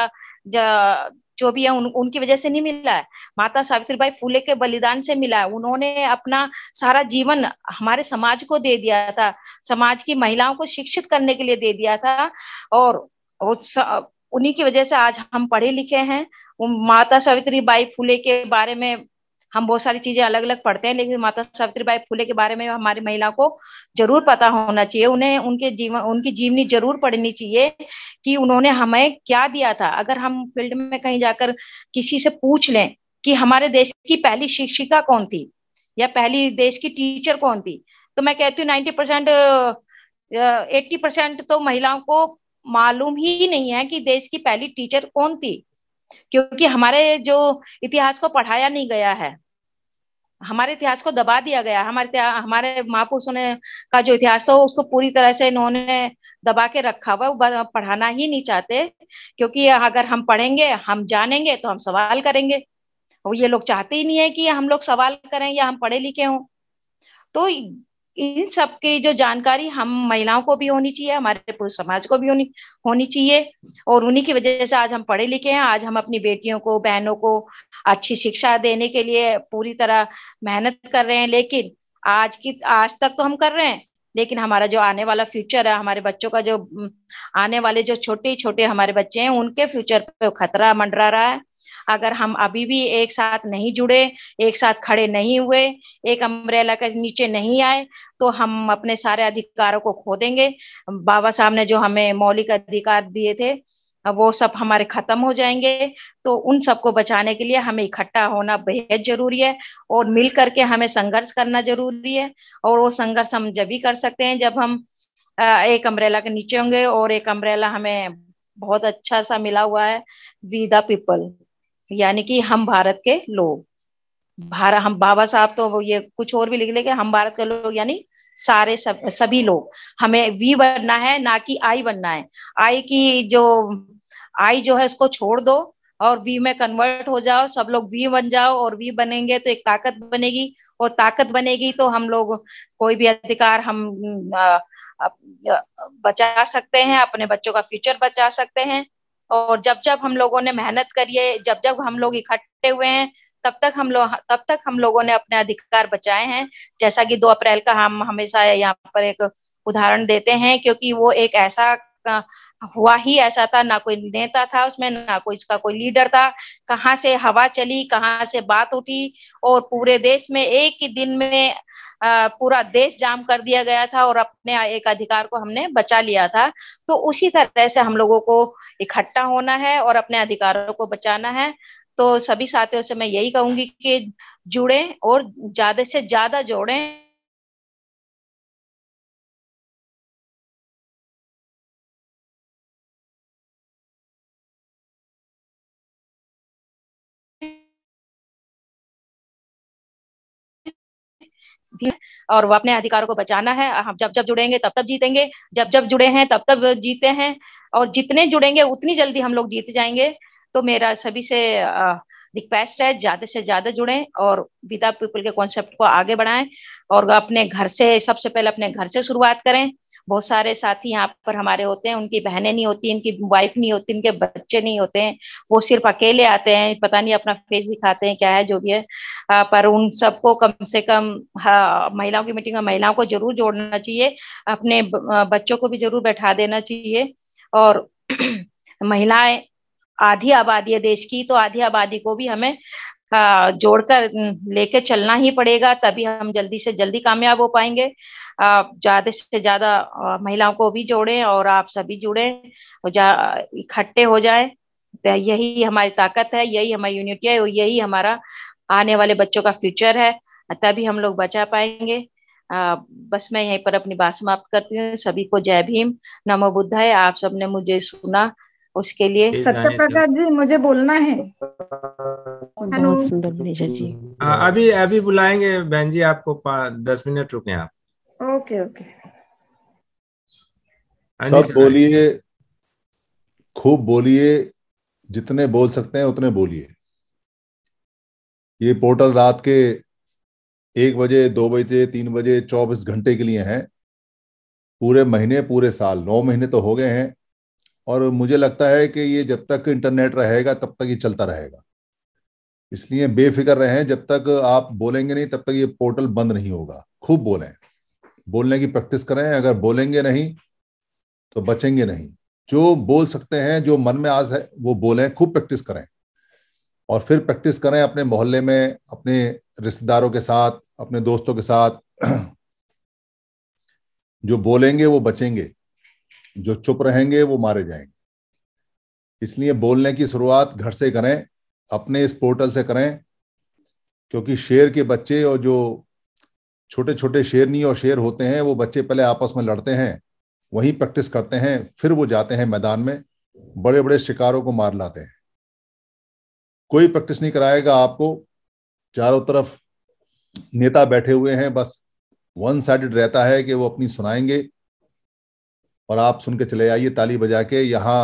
जो भी है उन, उनकी वजह से नहीं मिला है माता सावित्रीबाई फूले के बलिदान से मिला है उन्होंने अपना सारा जीवन हमारे समाज को दे दिया था समाज की महिलाओं को शिक्षित करने के लिए दे दिया था और उन्हीं की वजह से आज हम पढ़े लिखे हैं माता सावित्री बाई फूले के बारे में हम बहुत सारी चीजें अलग अलग पढ़ते हैं लेकिन माता सावित्रीबाई फुले के बारे में हमारी महिला को जरूर पता होना चाहिए उन्हें उनके जीवन उनकी जीवनी जरूर पढ़नी चाहिए कि उन्होंने हमें क्या दिया था अगर हम फील्ड में कहीं जाकर किसी से पूछ लें कि हमारे देश की पहली शिक्षिका कौन थी या पहली देश की टीचर कौन थी तो मैं कहती हूँ नाइन्टी परसेंट एट्टी परसेंट तो महिलाओं को मालूम ही नहीं है कि देश की पहली टीचर कौन थी क्योंकि हमारे जो इतिहास को पढ़ाया नहीं गया है हमारे इतिहास को दबा दिया गया हमारे हमारे महापुरुषों ने का जो इतिहास था उसको पूरी तरह से इन्होंने दबा के रखा हुआ पढ़ाना ही नहीं चाहते क्योंकि अगर हम पढ़ेंगे हम जानेंगे तो हम सवाल करेंगे ये लोग चाहते ही नहीं है कि हम लोग सवाल करें या हम पढ़े लिखे हों तो इन सब के जो जानकारी हम महिलाओं को भी होनी चाहिए हमारे पूरे समाज को भी होनी होनी चाहिए और उन्हीं की वजह से आज हम पढ़े लिखे हैं आज हम अपनी बेटियों को बहनों को अच्छी शिक्षा देने के लिए पूरी तरह मेहनत कर रहे हैं लेकिन आज की आज तक तो हम कर रहे हैं लेकिन हमारा जो आने वाला फ्यूचर है हमारे बच्चों का जो आने वाले जो छोटे छोटे हमारे बच्चे हैं उनके फ्यूचर पे खतरा मंडरा रहा है अगर हम अभी भी एक साथ नहीं जुड़े एक साथ खड़े नहीं हुए एक अम्ब्रेला के नीचे नहीं आए तो हम अपने सारे अधिकारों को खो देंगे बाबा साहब ने जो हमें मौलिक अधिकार दिए थे वो सब हमारे खत्म हो जाएंगे तो उन सबको बचाने के लिए हमें इकट्ठा होना बेहद जरूरी है और मिल करके हमें संघर्ष करना जरूरी है और वो संघर्ष हम जब भी कर सकते हैं जब हम एक अम्ब्रेला के नीचे होंगे और एक अम्ब्रेला हमें बहुत अच्छा सा मिला हुआ है वी द पीपल यानी कि हम भारत के लोग भारत हम बाबा साहब तो ये कुछ और भी लिख लेंगे हम भारत के लोग यानी सारे सब सभी लोग हमें वी बनना है ना कि आई बनना है आई की जो आई जो है उसको छोड़ दो और वी में कन्वर्ट हो जाओ सब लोग वी बन जाओ और वी बनेंगे तो एक ताकत बनेगी और ताकत बनेगी तो हम लोग कोई भी अधिकार हम आ, बचा सकते हैं अपने बच्चों का फ्यूचर बचा सकते हैं और जब जब हम लोगों ने मेहनत करी है जब जब हम लोग इकट्ठे हुए हैं तब तक हम लोग तब तक हम लोगों ने अपने अधिकार बचाए हैं जैसा कि दो अप्रैल का हम हमेशा यहाँ पर एक उदाहरण देते हैं क्योंकि वो एक ऐसा हुआ ही ऐसा था ना कोई नेता था उसमें ना कोई इसका कोई लीडर था कहाँ से हवा चली कहाँ से बात उठी और पूरे देश में एक ही दिन में पूरा देश जाम कर दिया गया था और अपने एक अधिकार को हमने बचा लिया था तो उसी तरह से हम लोगों को इकट्ठा होना है और अपने अधिकारों को बचाना है तो सभी साथियों से मैं यही कहूंगी कि जुड़े और ज्यादा से ज्यादा जोड़ें चुकी है और वो अपने अधिकारों को बचाना है हम जब जब जुड़ेंगे तब तब जीतेंगे जब जब जुड़े हैं तब तब जीते हैं और जितने जुड़ेंगे उतनी जल्दी हम लोग जीत जाएंगे तो मेरा सभी से रिक्वेस्ट है ज्यादा से ज्यादा जुड़े और विदा पीपल के कॉन्सेप्ट को आगे बढ़ाएं और अपने घर से सबसे पहले अपने घर से शुरुआत करें बहुत सारे साथी यहाँ पर हमारे होते हैं उनकी बहनें नहीं होती इनकी वाइफ नहीं होती इनके बच्चे नहीं होते हैं वो सिर्फ अकेले आते हैं पता नहीं अपना फेस दिखाते हैं क्या है जो भी है आ, पर उन सबको कम से कम हाँ, महिलाओं की मीटिंग में महिलाओं को जरूर जोड़ना चाहिए अपने बच्चों को भी जरूर बैठा देना चाहिए और <clears throat> महिलाएं आधी आबादी है देश की तो आधी आबादी को भी हमें जोड़कर लेकर चलना ही पड़ेगा तभी हम जल्दी से जल्दी कामयाब हो पाएंगे ज्यादा से ज्यादा महिलाओं को भी जोड़ें और आप सभी जुड़े इकट्ठे हो जाए यही हमारी ताकत है यही हमारी यूनिटी है और यही हमारा आने वाले बच्चों का फ्यूचर है तभी हम लोग बचा पाएंगे आ, बस मैं यहीं पर अपनी बात समाप्त करती हूँ सभी को जय भीम नमो बुद्धाय आप सबने मुझे सुना उसके लिए सत्य प्रकाश जी मुझे बोलना है बहुत सुंदर जी आ, अभी अभी बुलाएंगे बहन जी आपको दस मिनट रुके आप ओके ओके हाँ सब बोलिए खूब बोलिए जितने बोल सकते हैं उतने बोलिए ये पोर्टल रात के एक बजे दो बजे तीन बजे चौबीस घंटे के लिए है पूरे महीने पूरे साल नौ महीने तो हो गए हैं और मुझे लगता है कि ये जब तक इंटरनेट रहेगा तब तक ये चलता रहेगा इसलिए बेफिक्र रहें जब तक आप बोलेंगे नहीं तब तक ये पोर्टल बंद नहीं होगा खूब बोलें बोलने की प्रैक्टिस करें अगर बोलेंगे नहीं तो बचेंगे नहीं जो बोल सकते हैं जो मन में आज है वो बोलें खूब प्रैक्टिस करें और फिर प्रैक्टिस करें अपने मोहल्ले में अपने रिश्तेदारों के साथ अपने दोस्तों के साथ <clears throat> जो बोलेंगे वो बचेंगे जो चुप रहेंगे वो मारे जाएंगे इसलिए बोलने की शुरुआत घर से करें अपने इस पोर्टल से करें क्योंकि शेर के बच्चे और जो छोटे छोटे शेरनी और शेर होते हैं वो बच्चे पहले आपस में लड़ते हैं वहीं प्रैक्टिस करते हैं फिर वो जाते हैं मैदान में बड़े बड़े शिकारों को मार लाते हैं कोई प्रैक्टिस नहीं कराएगा आपको चारों तरफ नेता बैठे हुए हैं बस वन साइडेड रहता है कि वो अपनी सुनाएंगे और आप सुन के चले आइए ताली बजा के यहाँ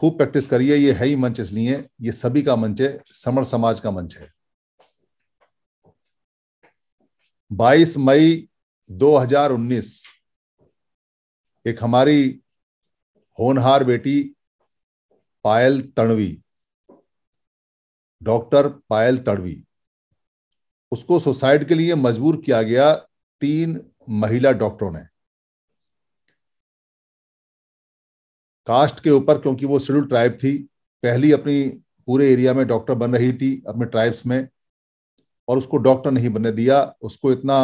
खूब प्रैक्टिस करिए ये है ही मंच इसलिए ये सभी का मंच है समर समाज का मंच है 22 मई 2019 एक हमारी होनहार बेटी पायल तणवी डॉक्टर पायल तड़वी उसको सुसाइड के लिए मजबूर किया गया तीन महिला डॉक्टरों ने कास्ट के ऊपर क्योंकि वो शेड्यूल ट्राइब थी पहली अपनी पूरे एरिया में डॉक्टर बन रही थी अपने ट्राइब्स में और उसको डॉक्टर नहीं बनने दिया उसको इतना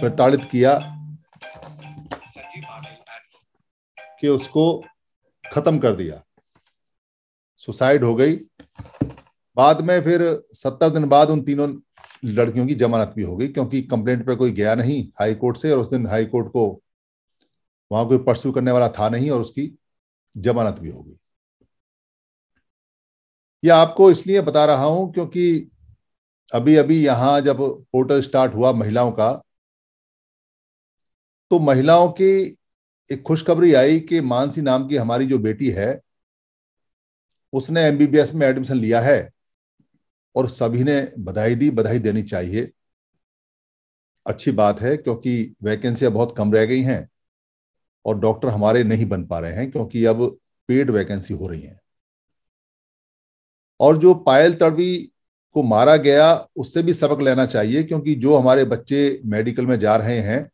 प्रताड़ित किया कि उसको खत्म कर दिया सुसाइड हो गई बाद में फिर सत्तर दिन बाद उन तीनों लड़कियों की जमानत भी हो गई क्योंकि कंप्लेंट पे कोई गया नहीं हाई कोर्ट से और उस दिन हाई कोर्ट को वहां कोई परस्यू करने वाला था नहीं और उसकी जमानत भी होगी यह आपको इसलिए बता रहा हूं क्योंकि अभी अभी यहां जब पोर्टल स्टार्ट हुआ महिलाओं का तो महिलाओं की एक खुशखबरी आई कि मानसी नाम की हमारी जो बेटी है उसने एमबीबीएस में एडमिशन लिया है और सभी ने बधाई दी बधाई देनी चाहिए अच्छी बात है क्योंकि वैकेंसियां बहुत कम रह गई हैं और डॉक्टर हमारे नहीं बन पा रहे हैं क्योंकि अब पेड वैकेंसी हो रही है और जो पायल तड़वी को मारा गया उससे भी सबक लेना चाहिए क्योंकि जो हमारे बच्चे मेडिकल में जा रहे हैं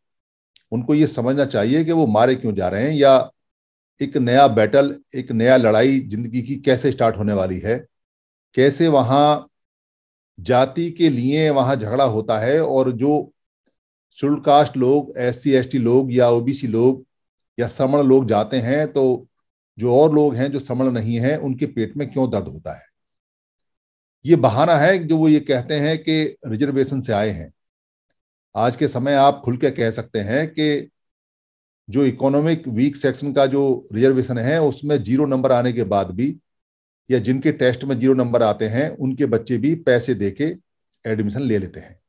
उनको ये समझना चाहिए कि वो मारे क्यों जा रहे हैं या एक नया बैटल एक नया लड़ाई जिंदगी की कैसे स्टार्ट होने वाली है कैसे वहाँ जाति के लिए वहाँ झगड़ा होता है और जो शुल्ड कास्ट लोग एस सी लोग या ओबीसी लोग या समण लोग जाते हैं तो जो और लोग हैं जो समण नहीं हैं उनके पेट में क्यों दर्द होता है ये बहाना है जो वो ये कहते हैं कि रिजर्वेशन से आए हैं आज के समय आप खुल के कह सकते हैं कि जो इकोनॉमिक वीक सेक्शन का जो रिजर्वेशन है उसमें जीरो नंबर आने के बाद भी या जिनके टेस्ट में जीरो नंबर आते हैं उनके बच्चे भी पैसे दे के एडमिशन ले लेते हैं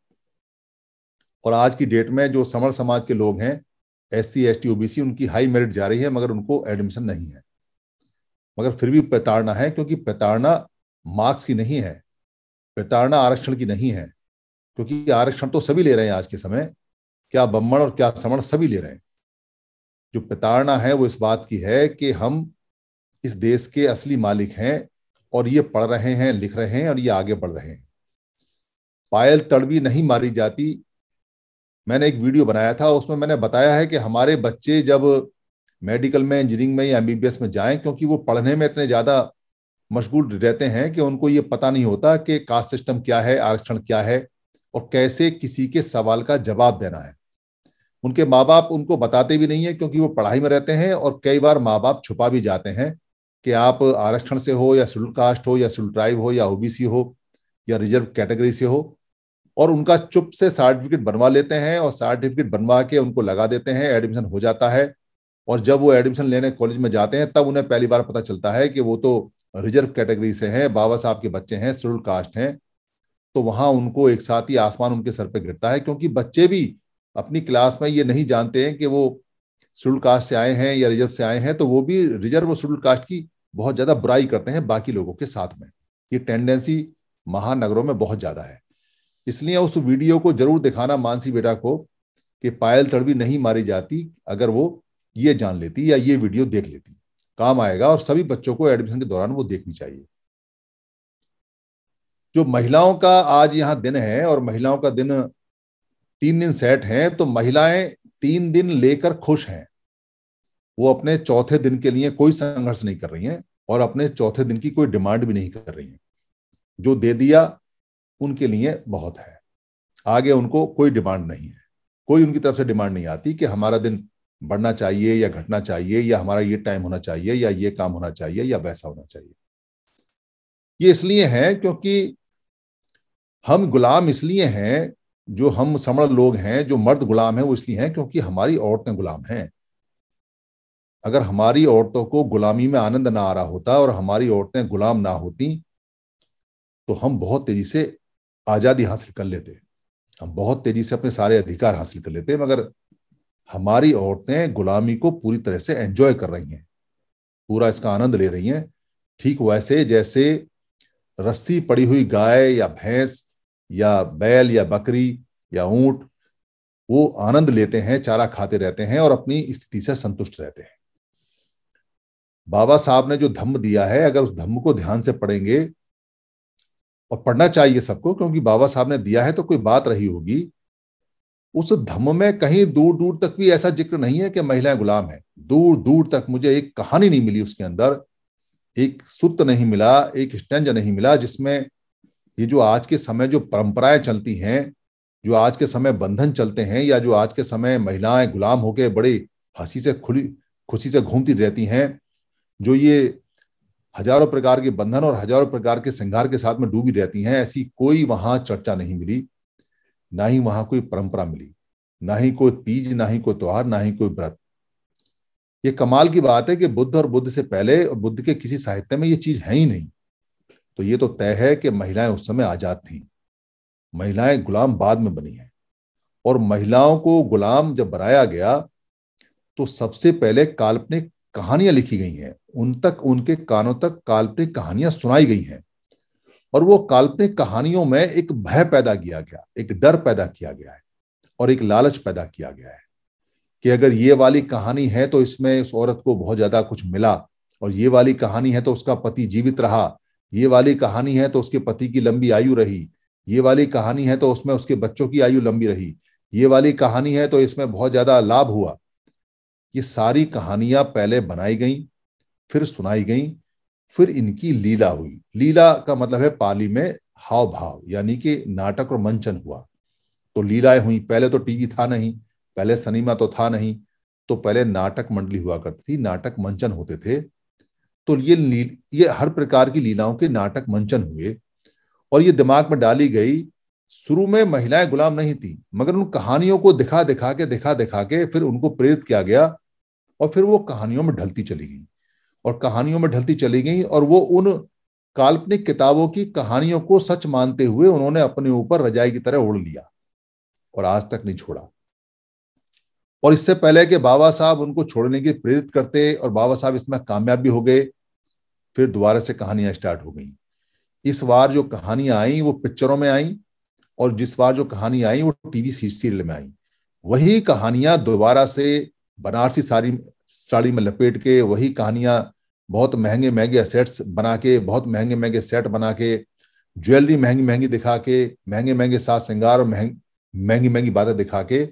और आज की डेट में जो समर समाज के लोग हैं S C S T OBC उनकी हाई मेरिट जा रही है मगर उनको एडमिशन नहीं है मगर फिर भी प्रताड़ना है क्योंकि प्रताड़ना मार्क्स की नहीं है प्रताड़ना आरक्षण की नहीं है क्योंकि आरक्षण तो सभी ले रहे हैं आज के समय क्या ब्राह्मण और क्या समण सभी ले रहे हैं जो प्रताड़ना है वो इस बात की है कि हम इस देश के असली मालिक हैं और ये पढ़ रहे हैं लिख रहे हैं और ये आगे बढ़ रहे हैं पायल तड़वी नहीं मारी जाती मैंने एक वीडियो बनाया था उसमें मैंने बताया है कि हमारे बच्चे जब मेडिकल में इंजीनियरिंग में या एम में जाएं क्योंकि वो पढ़ने में इतने ज़्यादा मशगूल रहते हैं कि उनको ये पता नहीं होता कि कास्ट सिस्टम क्या है आरक्षण क्या है और कैसे किसी के सवाल का जवाब देना है उनके माँ बाप उनको बताते भी नहीं है क्योंकि वो पढ़ाई में रहते हैं और कई बार माँ बाप छुपा भी जाते हैं कि आप आरक्षण से हो या शेड्यूल कास्ट हो या शेड्यूल ट्राइब हो या ओबीसी हो या रिजर्व कैटेगरी से हो और उनका चुप से सर्टिफिकेट बनवा लेते हैं और सर्टिफिकेट बनवा के उनको लगा देते हैं एडमिशन हो जाता है और जब वो एडमिशन लेने कॉलेज में जाते हैं तब उन्हें पहली बार पता चलता है कि वो तो रिजर्व कैटेगरी से हैं बाबा साहब के बच्चे हैं शेड्यूल कास्ट हैं तो वहाँ उनको एक साथ ही आसमान उनके सर पर गिरता है क्योंकि बच्चे भी अपनी क्लास में ये नहीं जानते हैं कि वो शेड्यूल कास्ट से आए हैं या रिजर्व से आए हैं तो वो भी रिजर्व और शेड्यूल कास्ट की बहुत ज़्यादा बुराई करते हैं बाकी लोगों के साथ में ये टेंडेंसी महानगरों में बहुत ज़्यादा है इसलिए उस वीडियो को जरूर दिखाना मानसी बेटा को कि पायल तड़वी नहीं मारी जाती अगर वो ये जान लेती या ये वीडियो देख लेती काम आएगा और सभी बच्चों को एडमिशन के दौरान वो देखनी चाहिए जो महिलाओं का आज यहां दिन है और महिलाओं का दिन तीन दिन सेट है तो महिलाएं तीन दिन लेकर खुश हैं वो अपने चौथे दिन के लिए कोई संघर्ष नहीं कर रही हैं और अपने चौथे दिन की कोई डिमांड भी नहीं कर रही हैं जो दे दिया उनके लिए बहुत है आगे उनको कोई डिमांड नहीं है कोई उनकी तरफ से डिमांड नहीं आती कि हमारा दिन बढ़ना चाहिए या घटना चाहिए या हमारा ये टाइम होना चाहिए या ये काम होना चाहिए या वैसा होना चाहिए ये इसलिए है क्योंकि हम गुलाम इसलिए हैं जो हम समण लोग हैं जो मर्द गुलाम हैं वो इसलिए हैं क्योंकि हमारी औरतें गुलाम हैं अगर हमारी औरतों को गुलामी में आनंद ना आ रहा होता और हमारी औरतें गुलाम ना होती तो हम बहुत तेजी से आज़ादी हासिल कर लेते हम बहुत तेजी से अपने सारे अधिकार हासिल कर लेते मगर हमारी औरतें गुलामी को पूरी तरह से एंजॉय कर रही हैं पूरा इसका आनंद ले रही हैं ठीक वैसे जैसे रस्सी पड़ी हुई गाय या भैंस या बैल या बकरी या ऊंट वो आनंद लेते हैं चारा खाते रहते हैं और अपनी स्थिति से संतुष्ट रहते हैं बाबा साहब ने जो धम्म दिया है अगर उस धम्म को ध्यान से पढ़ेंगे और पढ़ना चाहिए सबको क्योंकि बाबा साहब ने दिया है तो कोई बात रही होगी उस धम्म में कहीं दूर दूर तक भी ऐसा जिक्र नहीं है कि महिलाएं गुलाम है दूर दूर तक मुझे एक कहानी नहीं मिली उसके अंदर एक सूत्र नहीं मिला एक स्टैंड नहीं मिला जिसमें ये जो आज के समय जो परंपराएं चलती हैं जो आज के समय बंधन चलते हैं या जो आज के समय महिलाएं गुलाम होके बड़ी हंसी से खुली खुशी से घूमती रहती हैं जो ये हजारों प्रकार के बंधन और हजारों प्रकार के श्रृंगार के साथ में डूबी रहती हैं ऐसी कोई वहां चर्चा नहीं मिली ना ही वहां कोई परंपरा मिली ना ही कोई तीज ना ही कोई त्योहार ना ही कोई व्रत ये कमाल की बात है कि बुद्ध और बुद्ध से पहले और बुद्ध के किसी साहित्य में ये चीज है ही नहीं तो ये तो तय है कि महिलाएं उस समय आजाद थी महिलाएं गुलाम बाद में बनी हैं और महिलाओं को गुलाम जब बनाया गया तो सबसे पहले काल्पनिक कहानियां लिखी गई हैं उन तक उनके कानों तक काल्पनिक कहानियां सुनाई गई हैं और वो काल्पनिक कहानियों में एक भय पैदा किया गया एक डर पैदा किया गया है और एक लालच पैदा किया गया है कि अगर ये वाली कहानी है तो इसमें उस औरत को बहुत ज्यादा कुछ मिला और ये वाली कहानी है तो उसका पति जीवित रहा ये वाली कहानी है तो उसके पति की लंबी आयु रही ये वाली कहानी है तो उसमें उसके बच्चों की आयु लंबी रही ये वाली कहानी है तो इसमें बहुत ज्यादा लाभ हुआ ये सारी कहानियां पहले बनाई गई फिर सुनाई गई फिर इनकी लीला हुई लीला का मतलब है पाली में हाव भाव यानी कि नाटक और मंचन हुआ तो लीलाएं हुई पहले तो टीवी था नहीं पहले सिनेमा तो था नहीं तो पहले नाटक मंडली हुआ करती थी नाटक मंचन होते थे तो ये ये हर प्रकार की लीलाओं के नाटक मंचन हुए और ये दिमाग में डाली गई शुरू में महिलाएं गुलाम नहीं थी मगर उन कहानियों को दिखा दिखा के दिखा दिखा के फिर उनको प्रेरित किया गया और फिर वो कहानियों में ढलती चली गई और कहानियों में ढलती चली गई और वो उन काल्पनिक किताबों की कहानियों को सच मानते हुए उन्होंने अपने ऊपर रजाई की तरह ओढ़ लिया और आज तक नहीं छोड़ा और इससे पहले कि बाबा साहब उनको छोड़ने की प्रेरित करते और बाबा साहब इसमें कामयाब भी हो गए फिर दोबारा से कहानियां स्टार्ट हो गई इस बार जो कहानियां आई वो पिक्चरों में आई और जिस बार जो कहानी आई वो टीवी सीरियल में आई वही कहानियां दोबारा से बनारसी साड़ी साड़ी में लपेट के वही कहानियां बहुत महंगे महंगे असेट्स बना के बहुत महंगे महंगे सेट बना के ज्वेलरी महंगी महंगी दिखा के महंगे महंगे साज श्रृंगार और महंगी महंगी बातें दिखा के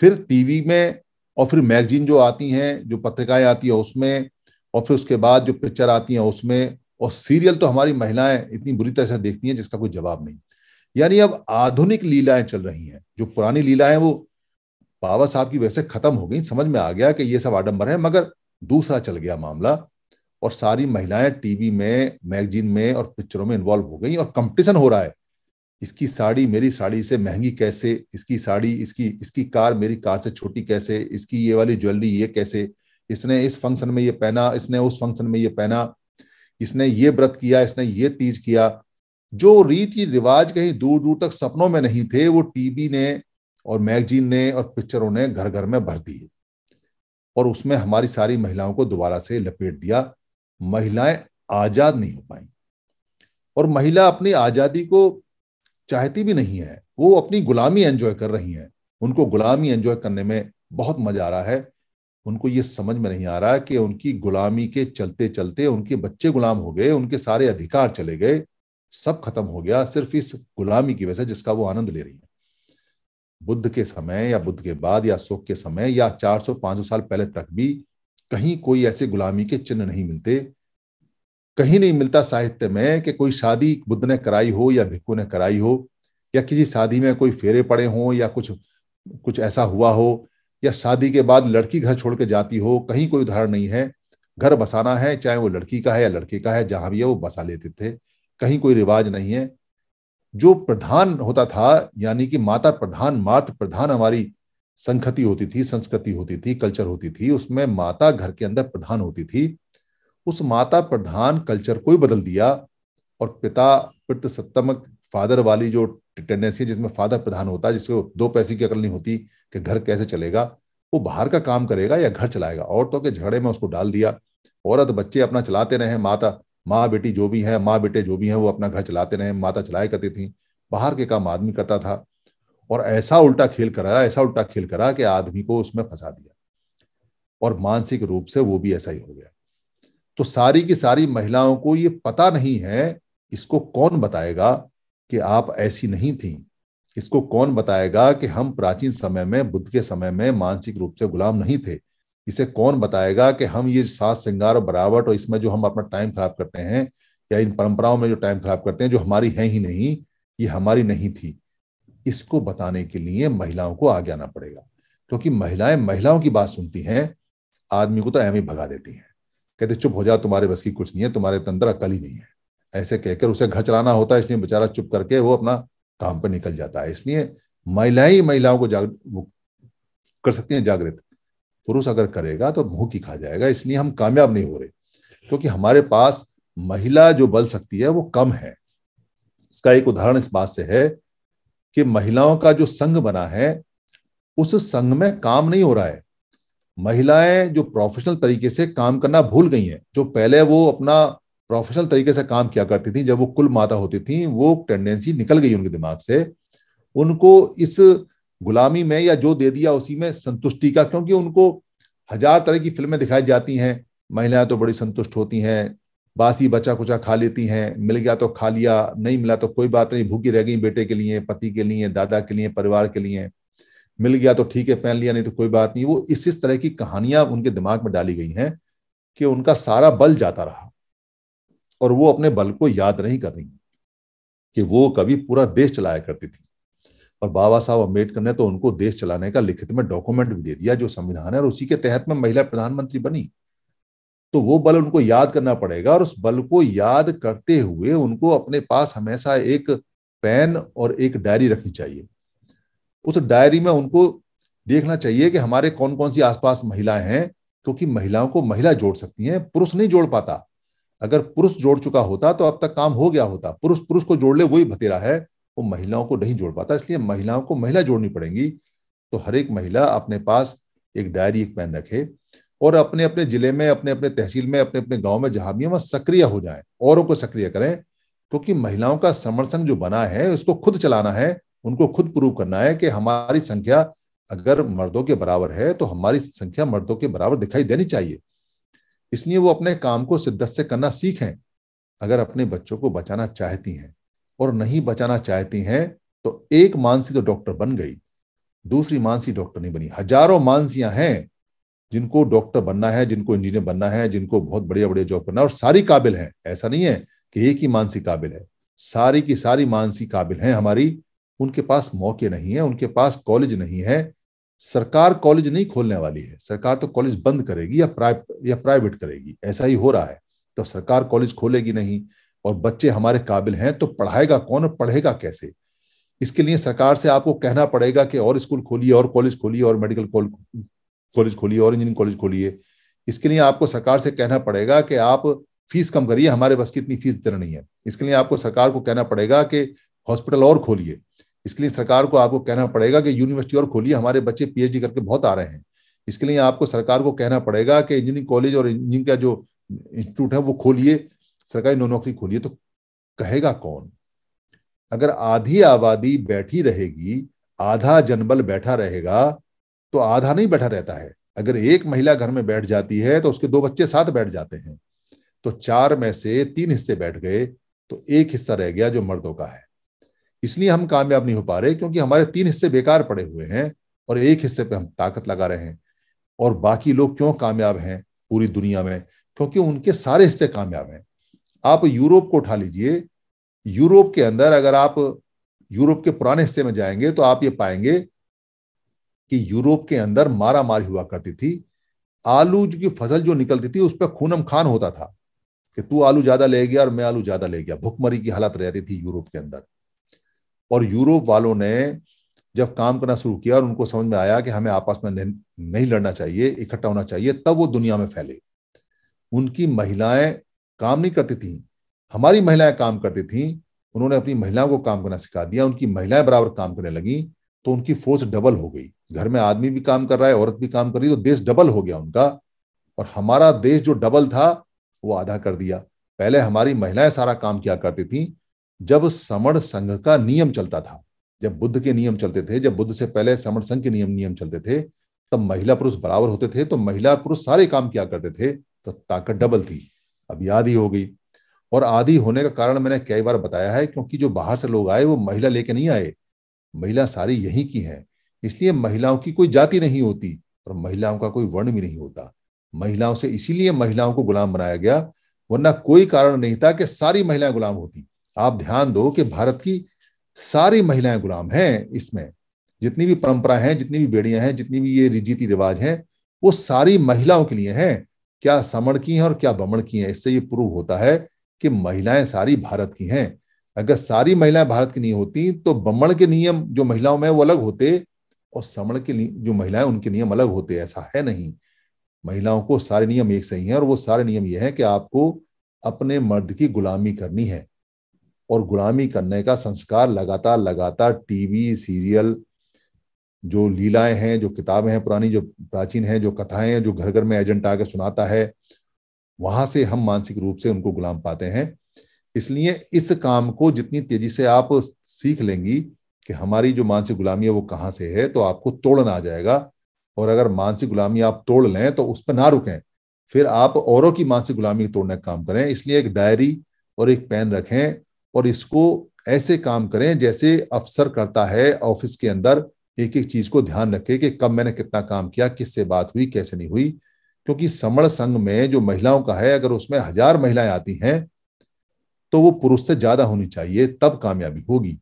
फिर टीवी में और फिर मैगजीन जो आती हैं जो पत्रिकाएं आती हैं उसमें और फिर उसके बाद जो पिक्चर आती हैं उसमें और सीरियल तो हमारी महिलाएं इतनी बुरी तरह से देखती हैं जिसका कोई जवाब नहीं यानी अब आधुनिक लीलाएं चल रही हैं जो पुरानी लीलाएं वो बाबा साहब की वजह से खत्म हो गई समझ में आ गया कि ये सब आडम्बर है मगर दूसरा चल गया मामला और सारी महिलाएं टीवी में मैगजीन में और पिक्चरों में इन्वॉल्व हो गई और कंपटीशन हो रहा है इसकी साड़ी मेरी साड़ी से महंगी कैसे इसकी साड़ी इसकी इसकी कार मेरी कार से छोटी कैसे इसकी ये वाली ज्वेलरी ये कैसे इसने इस फंक्शन में ये पहना इसने उस फंक्शन में ये पहना इसने ये व्रत किया इसने ये तीज किया जो रीति रिवाज कहीं दूर दूर तक सपनों में नहीं थे वो टीवी ने और मैगजीन ने और पिक्चरों ने घर घर में भर दिए और उसमें हमारी सारी महिलाओं को दोबारा से लपेट दिया महिलाएं आजाद नहीं हो पाई और महिला अपनी आजादी को चाहती भी नहीं है वो अपनी गुलामी एंजॉय कर रही है उनको गुलामी एंजॉय करने में बहुत मजा आ रहा है उनको ये समझ में नहीं आ रहा कि उनकी गुलामी के चलते चलते उनके बच्चे गुलाम हो गए उनके सारे अधिकार चले गए सब खत्म हो गया सिर्फ इस गुलामी की वजह से जिसका वो आनंद ले रही है बुद्ध के समय या बुद्ध के बाद या शोक के समय या 400-500 साल पहले तक भी कहीं कोई ऐसे गुलामी के चिन्ह नहीं मिलते कहीं नहीं मिलता साहित्य में कि कोई शादी बुद्ध ने कराई हो या भिक्खु ने कराई हो या किसी शादी में कोई फेरे पड़े हों या कुछ कुछ ऐसा हुआ हो या शादी के बाद लड़की घर छोड़ के जाती हो कहीं कोई उदाहरण नहीं है घर बसाना है चाहे वो लड़की का है या लड़के का है जहां भी है वो बसा लेते थे कहीं कोई रिवाज नहीं है जो प्रधान होता था यानी कि माता प्रधान मात प्रधान हमारी संखति होती थी संस्कृति होती थी कल्चर होती थी उसमें माता घर के अंदर प्रधान होती थी उस माता प्रधान कल्चर को ही बदल दिया और पिता पितृसत्तमक फादर वाली जो टेंडेंसी है जिसमें फादर प्रधान होता है जिसको दो पैसे की अकल नहीं होती कि घर कैसे चलेगा वो बाहर का काम करेगा या घर चलाएगा औरतों के झगड़े में उसको डाल दिया औरत बच्चे अपना चलाते रहे माता माँ बेटी जो भी है माँ बेटे जो भी हैं वो अपना घर चलाते रहे माता चलाया करती थी बाहर के काम आदमी करता था और ऐसा उल्टा खेल करा ऐसा उल्टा खेल करा कि आदमी को उसमें फंसा दिया और मानसिक रूप से वो भी ऐसा ही हो गया तो सारी की सारी महिलाओं को ये पता नहीं है इसको कौन बताएगा कि आप ऐसी नहीं थी इसको कौन बताएगा कि हम प्राचीन समय में बुद्ध के समय में मानसिक रूप से गुलाम नहीं थे इसे कौन बताएगा कि हम ये सास श्रृंगार और बरावट और इसमें जो हम अपना टाइम खराब करते हैं या इन परंपराओं में जो टाइम खराब करते हैं जो हमारी है ही नहीं ये हमारी नहीं थी इसको बताने के लिए महिलाओं को आगे आना पड़ेगा क्योंकि महिलाएं महिलाओं की बात सुनती हैं आदमी को तो अहम ही भगा देती हैं कहते चुप हो जाओ तुम्हारे बस की कुछ नहीं है तुम्हारे तंत्र अकल ही नहीं है ऐसे कहकर उसे घर चलाना होता है इसलिए बेचारा चुप करके वो अपना काम पर निकल जाता है इसलिए महिलाएं महिलाओं को जागरूक कर सकती हैं जागृत पुरुष अगर करेगा तो मुंह की खा जाएगा इसलिए हम कामयाब नहीं हो रहे क्योंकि हमारे पास महिला जो बल सकती है वो कम है इसका एक उदाहरण इस बात से है कि महिलाओं का जो संघ बना है उस संघ में काम नहीं हो रहा है महिलाएं जो प्रोफेशनल तरीके से काम करना भूल गई हैं जो पहले वो अपना प्रोफेशनल तरीके से काम किया करती थी जब वो कुल माता होती थी वो टेंडेंसी निकल गई उनके दिमाग से उनको इस गुलामी में या जो दे दिया उसी में संतुष्टि का क्योंकि उनको हजार तरह की फिल्में दिखाई जाती हैं महिलाएं तो बड़ी संतुष्ट होती हैं बासी बचा कुचा खा लेती हैं मिल गया तो खा लिया नहीं मिला तो कोई बात नहीं भूखी रह गई बेटे के लिए पति के लिए दादा के लिए परिवार के लिए मिल गया तो ठीक है पहन लिया नहीं तो कोई बात नहीं वो इस इस तरह की कहानियां उनके दिमाग में डाली गई हैं कि उनका सारा बल जाता रहा और वो अपने बल को याद नहीं कर रही कि वो कभी पूरा देश चलाया करती थी और बाबा साहब अम्बेडकर ने तो उनको देश चलाने का लिखित में डॉक्यूमेंट भी दे दिया जो संविधान है और उसी के तहत में महिला प्रधानमंत्री बनी तो वो बल उनको याद करना पड़ेगा और उस बल को याद करते हुए उनको अपने पास हमेशा एक पेन और एक डायरी रखनी चाहिए उस डायरी में उनको देखना चाहिए कि हमारे कौन कौन सी आसपास महिलाएं हैं क्योंकि महिलाओं को महिला जोड़ सकती हैं पुरुष नहीं जोड़ पाता अगर पुरुष जोड़ चुका होता तो अब तक काम हो गया होता पुरुष पुरुष को जोड़ ले वही भतेरा है वो महिलाओं को नहीं जोड़ पाता इसलिए महिलाओं को महिला जोड़नी पड़ेंगी तो हर एक महिला अपने पास एक डायरी एक पेन रखे और अपने अपने जिले में अपने अपने तहसील में अपने अपने गांव में जहां भी है वहां सक्रिय हो जाए औरों को सक्रिय करें क्योंकि तो महिलाओं का समर्थन संघ जो बना है उसको खुद चलाना है उनको खुद प्रूव करना है कि हमारी संख्या अगर मर्दों के बराबर है तो हमारी संख्या मर्दों के बराबर दिखाई देनी चाहिए इसलिए वो अपने काम को शिद्दत से करना सीखें अगर अपने बच्चों को बचाना चाहती हैं और नहीं बचाना चाहती हैं तो एक मानसी तो डॉक्टर बन गई दूसरी मानसी डॉक्टर नहीं बनी हजारों मानसियां हैं जिनको डॉक्टर बनना है जिनको इंजीनियर बनना है जिनको बहुत बढ़िया बढ़िया जॉब करना है और सारी काबिल हैं ऐसा नहीं है कि एक ही मानसिक काबिल है सारी की सारी मानसिक काबिल हैं हमारी उनके पास मौके नहीं है उनके पास कॉलेज नहीं है सरकार कॉलेज नहीं खोलने वाली है सरकार तो कॉलेज बंद करेगी या प्राइ या प्राइवेट करेगी ऐसा ही हो रहा है तो सरकार कॉलेज खोलेगी नहीं और बच्चे हमारे काबिल हैं तो पढ़ाएगा कौन और पढ़ेगा कैसे इसके लिए सरकार से आपको कहना पड़ेगा कि और स्कूल खोलिए और कॉलेज खोलिए और मेडिकल कॉलेज खोलिए और इंजीनियरिंग कॉलेज खोलिए इसके लिए आपको सरकार से कहना पड़ेगा कि आप फीस कम करिए हमारे बस की इतनी फीस देना नहीं है इसके लिए आपको सरकार को कहना पड़ेगा कि हॉस्पिटल और खोलिए इसके लिए सरकार को आपको कहना पड़ेगा कि यूनिवर्सिटी और खोलिए हमारे बच्चे पीएचडी करके बहुत आ रहे हैं इसके लिए आपको सरकार को कहना पड़ेगा कि इंजीनियरिंग कॉलेज और इंजीनियरिंग का जो इंस्टीट्यूट है वो खोलिए सरकारी नो नौकरी खोलिए तो कहेगा कौन अगर आधी आबादी बैठी रहेगी आधा जनबल बैठा रहेगा तो आधा नहीं बैठा रहता है अगर एक महिला घर में बैठ जाती है तो उसके दो बच्चे साथ बैठ जाते हैं तो चार में से तीन हिस्से बैठ गए तो एक हिस्सा रह गया जो मर्दों का है इसलिए हम कामयाब नहीं हो पा रहे क्योंकि हमारे तीन हिस्से बेकार पड़े हुए हैं और एक हिस्से पे हम ताकत लगा रहे हैं और बाकी लोग क्यों कामयाब हैं पूरी दुनिया में क्योंकि उनके सारे हिस्से कामयाब हैं आप यूरोप को उठा लीजिए यूरोप के अंदर अगर आप यूरोप के पुराने हिस्से में जाएंगे तो आप ये पाएंगे कि यूरोप के अंदर मारा मारी हुआ करती थी आलू की फसल जो निकलती थी उस पर खूनम खान होता था कि तू आलू ज्यादा ले गया और मैं आलू ज्यादा ले गया भुखमरी की हालत रहती थी यूरोप के अंदर और यूरोप वालों ने जब काम करना शुरू किया और उनको समझ में आया कि हमें आपस में नहीं लड़ना चाहिए इकट्ठा होना चाहिए तब वो दुनिया में फैले उनकी महिलाएं काम नहीं करती थी हमारी महिलाएं काम करती थी उन्होंने अपनी महिलाओं को काम करना सिखा दिया उनकी महिलाएं बराबर काम करने लगी तो उनकी फोर्स डबल हो गई घर में आदमी भी काम कर रहा है औरत भी काम कर रही है तो देश डबल हो गया उनका और हमारा देश जो डबल था वो आधा कर दिया पहले हमारी महिलाएं सारा काम किया करती थी जब समण संघ का नियम चलता था जब बुद्ध के नियम चलते थे जब बुद्ध से पहले समण संघ के नियम नियम चलते थे तब महिला पुरुष बराबर होते थे तो महिला पुरुष सारे काम किया करते थे तो ताकत डबल थी अभी आधी हो गई और आधी होने का कारण मैंने कई बार बताया है क्योंकि जो बाहर से लोग आए वो महिला लेके नहीं आए महिला सारी यही की हैं इसलिए महिलाओं की कोई जाति नहीं होती और महिलाओं का कोई वर्ण भी नहीं होता महिलाओं से इसीलिए महिलाओं को गुलाम बनाया गया वरना कोई कारण नहीं था कि सारी महिलाएं गुलाम होती आप ध्यान दो कि भारत की सारी महिलाएं गुलाम हैं इसमें जितनी भी परंपरा है जितनी भी बेड़ियां हैं जितनी भी ये रीति रिवाज हैं वो सारी महिलाओं के लिए हैं क्या समण की हैं और क्या बमण की हैं इससे ये प्रूव होता है कि महिलाएं सारी भारत की हैं अगर सारी महिलाएं भारत की नहीं होती तो बमण के नियम जो महिलाओं में वो अलग होते और श्रवण के लिए जो महिलाएं उनके नियम अलग होते हैं ऐसा है नहीं महिलाओं को सारे नियम एक सही हैं और वो सारे नियम ये हैं कि आपको अपने मर्द की गुलामी करनी है और गुलामी करने का संस्कार लगातार लगातार टीवी सीरियल जो लीलाएं हैं जो किताबें हैं पुरानी जो प्राचीन हैं जो कथाएं हैं जो घर घर में एजेंट आके सुनाता है वहां से हम मानसिक रूप से उनको गुलाम पाते हैं इसलिए इस काम को जितनी तेजी से आप सीख लेंगी कि हमारी जो मानसिक गुलामी है वो कहाँ से है तो आपको तोड़ना आ जाएगा और अगर मानसिक गुलामी आप तोड़ लें तो उस पर ना रुकें फिर आप औरों की मानसिक गुलामी तोड़ने का काम करें इसलिए एक डायरी और एक पेन रखें और इसको ऐसे काम करें जैसे अफसर करता है ऑफिस के अंदर एक एक चीज को ध्यान रखें कि कब मैंने कितना काम किया किससे बात हुई कैसे नहीं हुई क्योंकि समण संघ में जो महिलाओं का है अगर उसमें हजार महिलाएं आती हैं तो वो पुरुष से ज्यादा होनी चाहिए तब कामयाबी होगी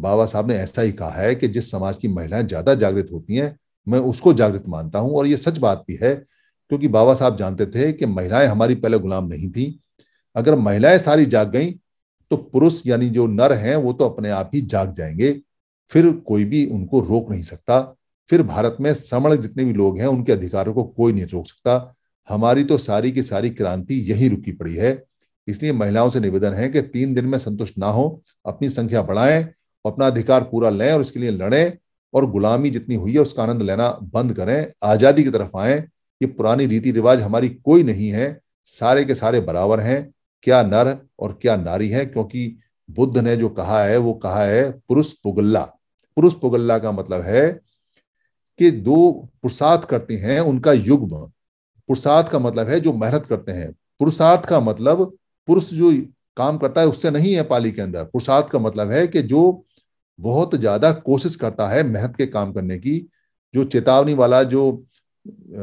बाबा साहब ने ऐसा ही कहा है कि जिस समाज की महिलाएं ज्यादा जागृत होती हैं मैं उसको जागृत मानता हूं और ये सच बात भी है क्योंकि बाबा साहब जानते थे कि महिलाएं हमारी पहले गुलाम नहीं थी अगर महिलाएं सारी जाग गई तो पुरुष यानी जो नर हैं वो तो अपने आप ही जाग जाएंगे फिर कोई भी उनको रोक नहीं सकता फिर भारत में समण जितने भी लोग हैं उनके अधिकारों को कोई नहीं रोक सकता हमारी तो सारी की सारी क्रांति यही रुकी पड़ी है इसलिए महिलाओं से निवेदन है कि तीन दिन में संतुष्ट ना हो अपनी संख्या बढ़ाएं अपना अधिकार पूरा लें और इसके लिए लड़ें और गुलामी जितनी हुई है उसका आनंद लेना बंद करें आजादी की तरफ आए ये पुरानी रीति रिवाज हमारी कोई नहीं है सारे के सारे बराबर हैं क्या नर और क्या नारी है क्योंकि बुद्ध ने जो कहा है वो कहा है पुरुष पुगल्ला पुरुष पुगल्ला का मतलब है कि दो पुरुषार्थ करते हैं उनका युग्म पुरुषार्थ का मतलब है जो मेहनत करते हैं पुरुषार्थ का मतलब पुरुष जो काम करता है उससे नहीं है पाली के अंदर पुरुषार्थ का मतलब है कि जो बहुत ज्यादा कोशिश करता है मेहनत के काम करने की जो चेतावनी वाला जो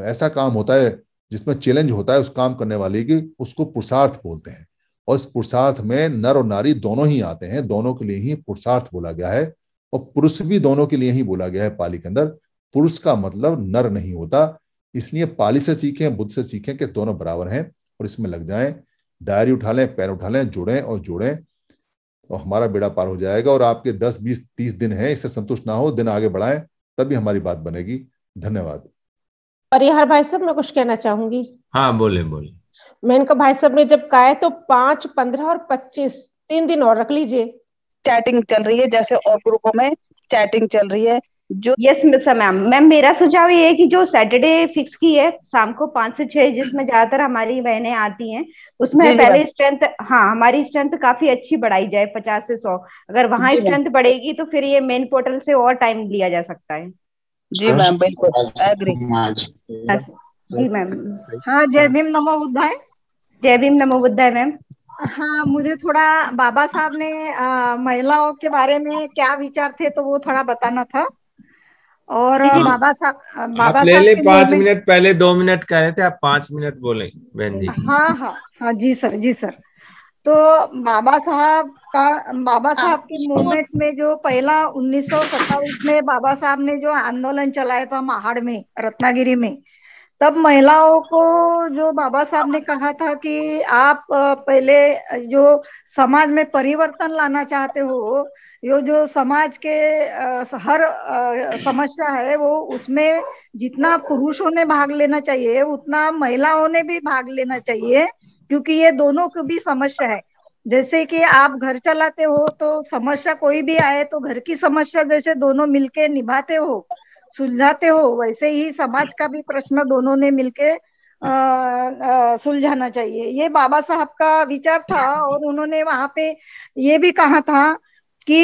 ऐसा काम होता है जिसमें चैलेंज होता है उस काम करने वाले की उसको पुरुषार्थ बोलते हैं और इस पुरुषार्थ में नर और नारी दोनों ही आते हैं दोनों के लिए ही पुरुषार्थ बोला गया है और पुरुष भी दोनों के लिए ही बोला गया है पाली के अंदर पुरुष का मतलब नर नहीं होता इसलिए पाली से सीखें बुद्ध से सीखें कि दोनों बराबर हैं और इसमें लग जाएं डायरी उठा लें पैर उठा लें जुड़ें और जुड़ें तो हमारा बेड़ा पार हो जाएगा और आपके दस बीस तीस दिन हैं इससे संतुष्ट ना हो दिन आगे बढ़ाएं तभी हमारी बात बनेगी धन्यवाद परिहार भाई साहब मैं कुछ कहना चाहूंगी हाँ बोले बोले मैं इनका भाई साहब ने जब कहा तो पांच पंद्रह और पच्चीस तीन दिन और रख लीजिए चैटिंग चल रही है जैसे और ग्रुपों में चैटिंग चल रही है जो यस मिस मैम मैम मेरा सुझाव ये है कि जो सैटरडे फिक्स की है शाम को पांच से छह जिसमें ज्यादातर हमारी बहनें आती हैं उसमें जी पहले स्ट्रेंथ हाँ हमारी स्ट्रेंथ काफी अच्छी बढ़ाई जाए पचास से सौ अगर वहां स्ट्रेंथ बढ़ेगी तो फिर ये मेन पोर्टल से और टाइम लिया जा सकता है जी मैम बिल्कुल अच्छा, जी मैम हाँ जय भीम नमो बुद्धाय जय भीम नमो बुद्धाय मैम हाँ मुझे थोड़ा बाबा साहब ने महिलाओं के बारे में क्या विचार थे तो वो थोड़ा बताना था और बाबा साहब बाबा ले ले पांच मिनट पहले दो मिनट कह रहे थे आप पांच मिनट बोले बहन जी हाँ हाँ हाँ जी सर जी सर तो बाबा साहब का बाबा हाँ, साहब के मूवमेंट में जो पहला उन्नीस में बाबा साहब ने जो आंदोलन चलाया था महाड़ में रत्नागिरी में तब महिलाओं को जो बाबा साहब ने कहा था कि आप पहले जो समाज में परिवर्तन लाना चाहते हो यो जो समाज के हर समस्या है वो उसमें जितना पुरुषों ने भाग लेना चाहिए उतना महिलाओं ने भी भाग लेना चाहिए क्योंकि ये दोनों की भी समस्या है जैसे कि आप घर चलाते हो तो समस्या कोई भी आए तो घर की समस्या जैसे दोनों मिलके निभाते हो सुलझाते हो वैसे ही समाज का भी प्रश्न दोनों ने मिलके सुलझाना चाहिए ये बाबा साहब का विचार था और उन्होंने वहां पे ये भी कहा था कि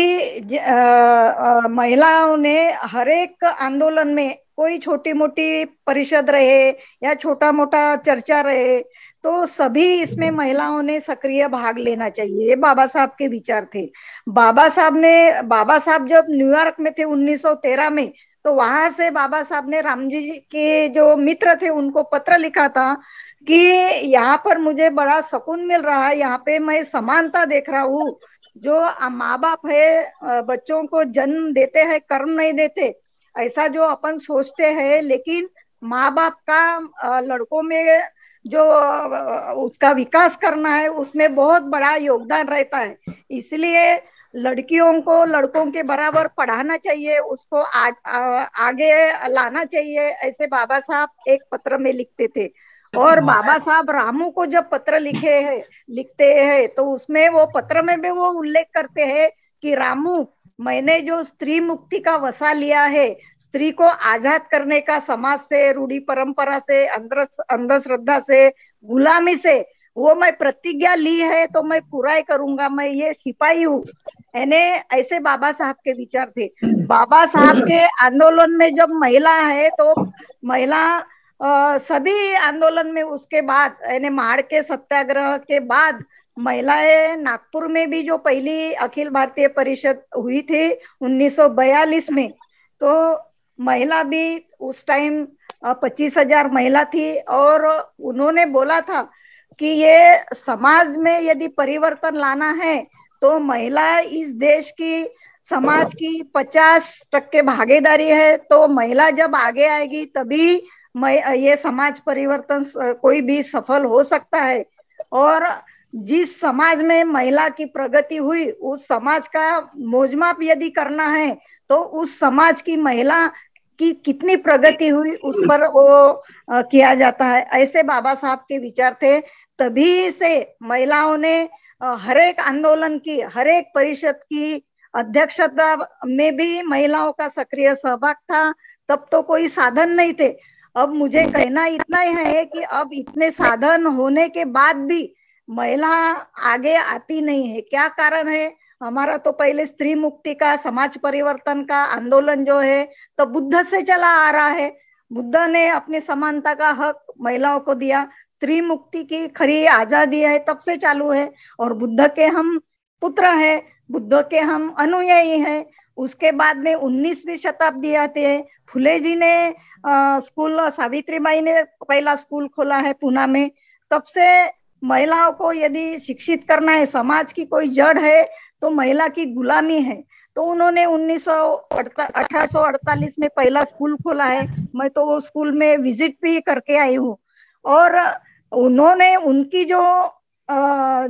महिलाओं ने हर एक आंदोलन में कोई छोटी मोटी परिषद रहे या छोटा मोटा चर्चा रहे तो सभी इसमें महिलाओं ने सक्रिय भाग लेना चाहिए ये बाबा साहब के विचार थे बाबा साहब ने बाबा साहब जब न्यूयॉर्क में थे 1913 में तो वहां से बाबा साहब ने राम जी के जो मित्र थे उनको पत्र लिखा था कि यहाँ पर मुझे बड़ा सुकून मिल रहा है यहाँ पे मैं समानता देख रहा हूँ जो माँ बाप है बच्चों को जन्म देते हैं कर्म नहीं देते ऐसा जो अपन सोचते हैं लेकिन माँ बाप का लड़कों में जो उसका विकास करना है उसमें बहुत बड़ा योगदान रहता है इसलिए लड़कियों को लड़कों के बराबर पढ़ाना चाहिए उसको आ, आ, आगे लाना चाहिए ऐसे बाबा साहब एक पत्र में लिखते थे और अच्छा। बाबा साहब रामू को जब पत्र लिखे है लिखते हैं तो उसमें वो पत्र में भी वो उल्लेख करते हैं कि रामू मैंने जो स्त्री मुक्ति का वसा लिया है स्त्री को आजाद करने का समाज से रूढ़ी परंपरा से अंधश्रद्धा से गुलामी से वो मैं प्रतिज्ञा ली है तो मैं पूरा करूंगा मैं ये सिपाही हूँ एने ऐसे बाबा साहब के विचार थे बाबा साहब के आंदोलन में जब महिला है तो महिला सभी आंदोलन में उसके बाद माड़ के सत्याग्रह के बाद महिलाएं नागपुर में भी जो पहली अखिल भारतीय परिषद हुई थी 1942 में तो महिला भी उस टाइम पच्चीस हजार महिला थी और उन्होंने बोला था कि ये समाज में यदि परिवर्तन लाना है तो महिला इस देश की समाज की पचास टक्के भागीदारी है तो महिला जब आगे आएगी तभी ये समाज परिवर्तन कोई भी सफल हो सकता है और जिस समाज में महिला की प्रगति हुई उस समाज का मोजमाप यदि करना है तो उस समाज की महिला की कितनी प्रगति हुई उस पर वो किया जाता है ऐसे बाबा साहब के विचार थे तभी से महिलाओं ने हर एक आंदोलन की हर एक परिषद की अध्यक्षता में भी महिलाओं का सक्रिय सहभाग था तब तो कोई साधन नहीं थे अब मुझे कहना इतना ही है कि अब इतने साधन होने के बाद भी महिला आगे आती नहीं है क्या कारण है हमारा तो पहले स्त्री मुक्ति का समाज परिवर्तन का आंदोलन जो है तो बुद्ध से चला आ रहा है बुद्ध ने अपने समानता का हक महिलाओं को दिया स्त्री मुक्ति की खरी आजादी है तब से चालू है और बुद्ध के हम पुत्र है बुद्ध के हम अनुयायी है उसके बाद में उन्नीसवी शताब्दी आती है फुले जी ने आ, स्कूल सावित्री बाई ने पहला स्कूल खोला है पुना में तब से महिलाओं को यदि शिक्षित करना है समाज की कोई जड़ है तो महिला की गुलामी है तो उन्होंने उन्नीस सौ में पहला स्कूल खोला है मैं तो वो स्कूल में विजिट भी करके आई हूँ और उन्होंने उनकी जो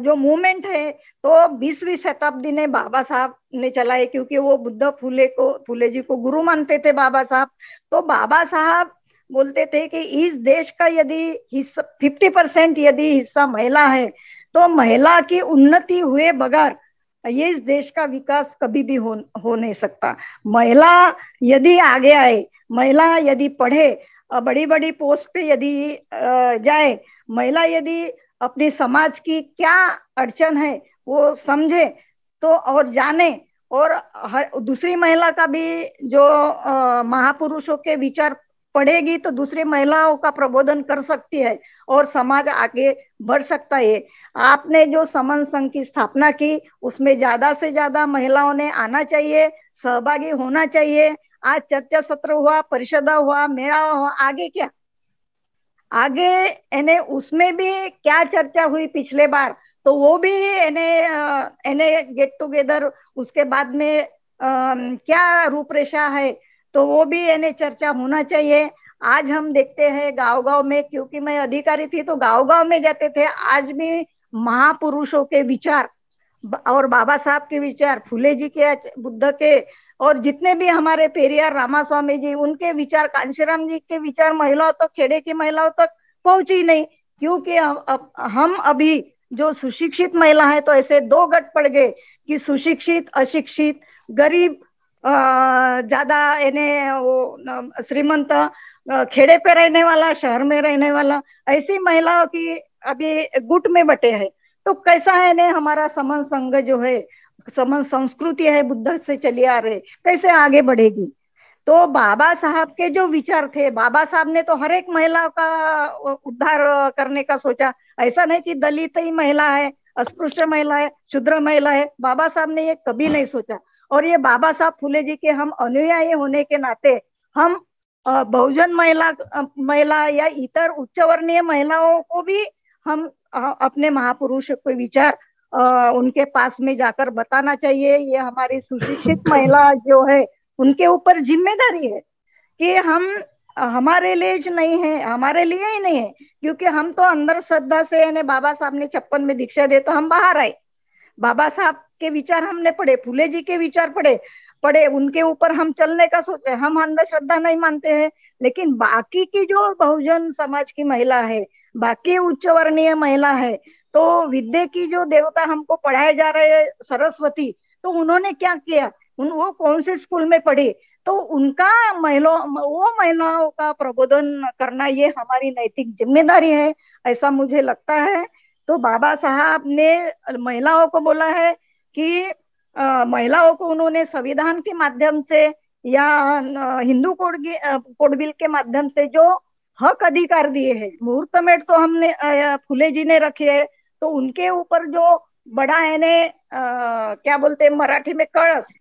जो मूवमेंट है तो बीसवीं शताब्दी ने बाबा साहब ने चलाए क्योंकि वो बुद्ध फूले को फूले जी को गुरु मानते थे बाबा साहब तो बाबा साहब बोलते थे कि इस देश का यदि हिस्सा फिफ्टी परसेंट यदि हिस्सा महिला है तो महिला की उन्नति हुए बगैर ये इस देश का विकास कभी भी हो, हो नहीं सकता महिला यदि आगे आए महिला यदि पढ़े बड़ी बड़ी पोस्ट पे यदि जाए महिला यदि अपने समाज की क्या अड़चन है वो समझे तो और जाने और हर दूसरी महिला का भी जो महापुरुषों के विचार पढ़ेगी तो दूसरी महिलाओं का प्रबोधन कर सकती है और समाज आगे बढ़ सकता है आपने जो समन संघ की स्थापना की उसमें ज्यादा से ज्यादा महिलाओं ने आना चाहिए सहभागी होना चाहिए आज चर्चा सत्र हुआ परिषदा हुआ मेला हुआ आगे क्या आगे एने उसमें भी क्या चर्चा हुई पिछले बार तो वो भी एने एने गेट टुगेदर उसके बाद में आ, क्या रूपरेखा है तो वो भी एने चर्चा होना चाहिए आज हम देखते हैं गांव गांव में क्योंकि मैं अधिकारी थी तो गांव गांव में जाते थे आज भी महापुरुषों के विचार और बाबा साहब के विचार फुले जी के बुद्ध के और जितने भी हमारे पेरियार रामास्वामी जी उनके विचार कांशीराम जी के विचार महिलाओं तक खेड़े की महिलाओं तक पहुंची नहीं क्योंकि हम अभी जो सुशिक्षित महिला है तो ऐसे दो गट पड़ गए कि सुशिक्षित अशिक्षित गरीब ज्यादा इन्हें वो श्रीमंत खेड़े पे रहने वाला शहर में रहने वाला ऐसी महिलाओं की अभी गुट में बटे है तो कैसा है ने हमारा समन संघ जो है समझ संस्कृति है बुद्ध से चली आ रहे कैसे आगे बढ़ेगी तो बाबा साहब के जो विचार थे बाबा साहब ने तो हर एक महिला का उद्धार करने का सोचा ऐसा नहीं कि दलित ही महिला है अस्पृश्य महिला है शुद्र महिला है बाबा साहब ने ये कभी नहीं सोचा और ये बाबा साहब फुले जी के हम अनुयायी होने के नाते हम बहुजन महिला महिला या इतर उच्च वर्णीय महिलाओं को भी हम अपने महापुरुष के विचार आ, उनके पास में जाकर बताना चाहिए ये हमारी सुशिक्षित महिला जो है उनके ऊपर जिम्मेदारी है कि हम हमारे लिए नहीं है हमारे लिए ही नहीं है क्योंकि हम तो अंदर श्रद्धा से यानी बाबा साहब ने छप्पन में दीक्षा दे तो हम बाहर आए बाबा साहब के विचार हमने पढ़े फुले जी के विचार पढ़े पड़े उनके ऊपर हम चलने का सोचे हम अंधश्रद्धा नहीं मानते हैं लेकिन बाकी की जो बहुजन समाज की महिला है बाकी उच्च वर्णीय महिला है तो विद्या की जो देवता हमको पढ़ाए जा रहे है सरस्वती तो उन्होंने क्या किया उन वो कौन से स्कूल में पढ़े तो उनका महिलाओं वो महिलाओं का प्रबोधन करना ये हमारी नैतिक जिम्मेदारी है ऐसा मुझे लगता है तो बाबा साहब ने महिलाओं को बोला है कि महिलाओं को उन्होंने संविधान के माध्यम से या हिंदू कोड कोड बिल के माध्यम से जो हक अधिकार दिए हैं मुहूर्त मेट तो हमने फुले जी ने रखे है तो उनके ऊपर जो बड़ा यानी क्या बोलते हैं मराठी में कड़स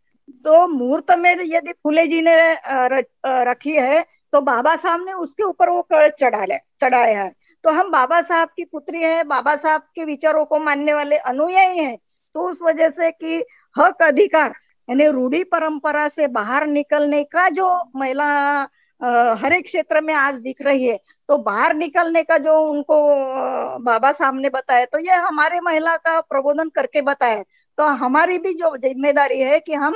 तो मुहूर्त में यदि फुले जी ने रखी है तो बाबा साहब ने उसके ऊपर वो कड़स चढ़ा ले चढ़ाया है तो हम बाबा साहब की पुत्री है बाबा साहब के विचारों को मानने वाले अनुयायी हैं तो उस वजह से कि हक अधिकार यानी रूढ़ी परंपरा से बाहर निकलने का जो महिला हर एक क्षेत्र में आज दिख रही है तो बाहर निकलने का जो उनको बाबा साहब ने बताया तो ये हमारे महिला का प्रबोधन करके बताया तो हमारी भी जो जिम्मेदारी है कि हम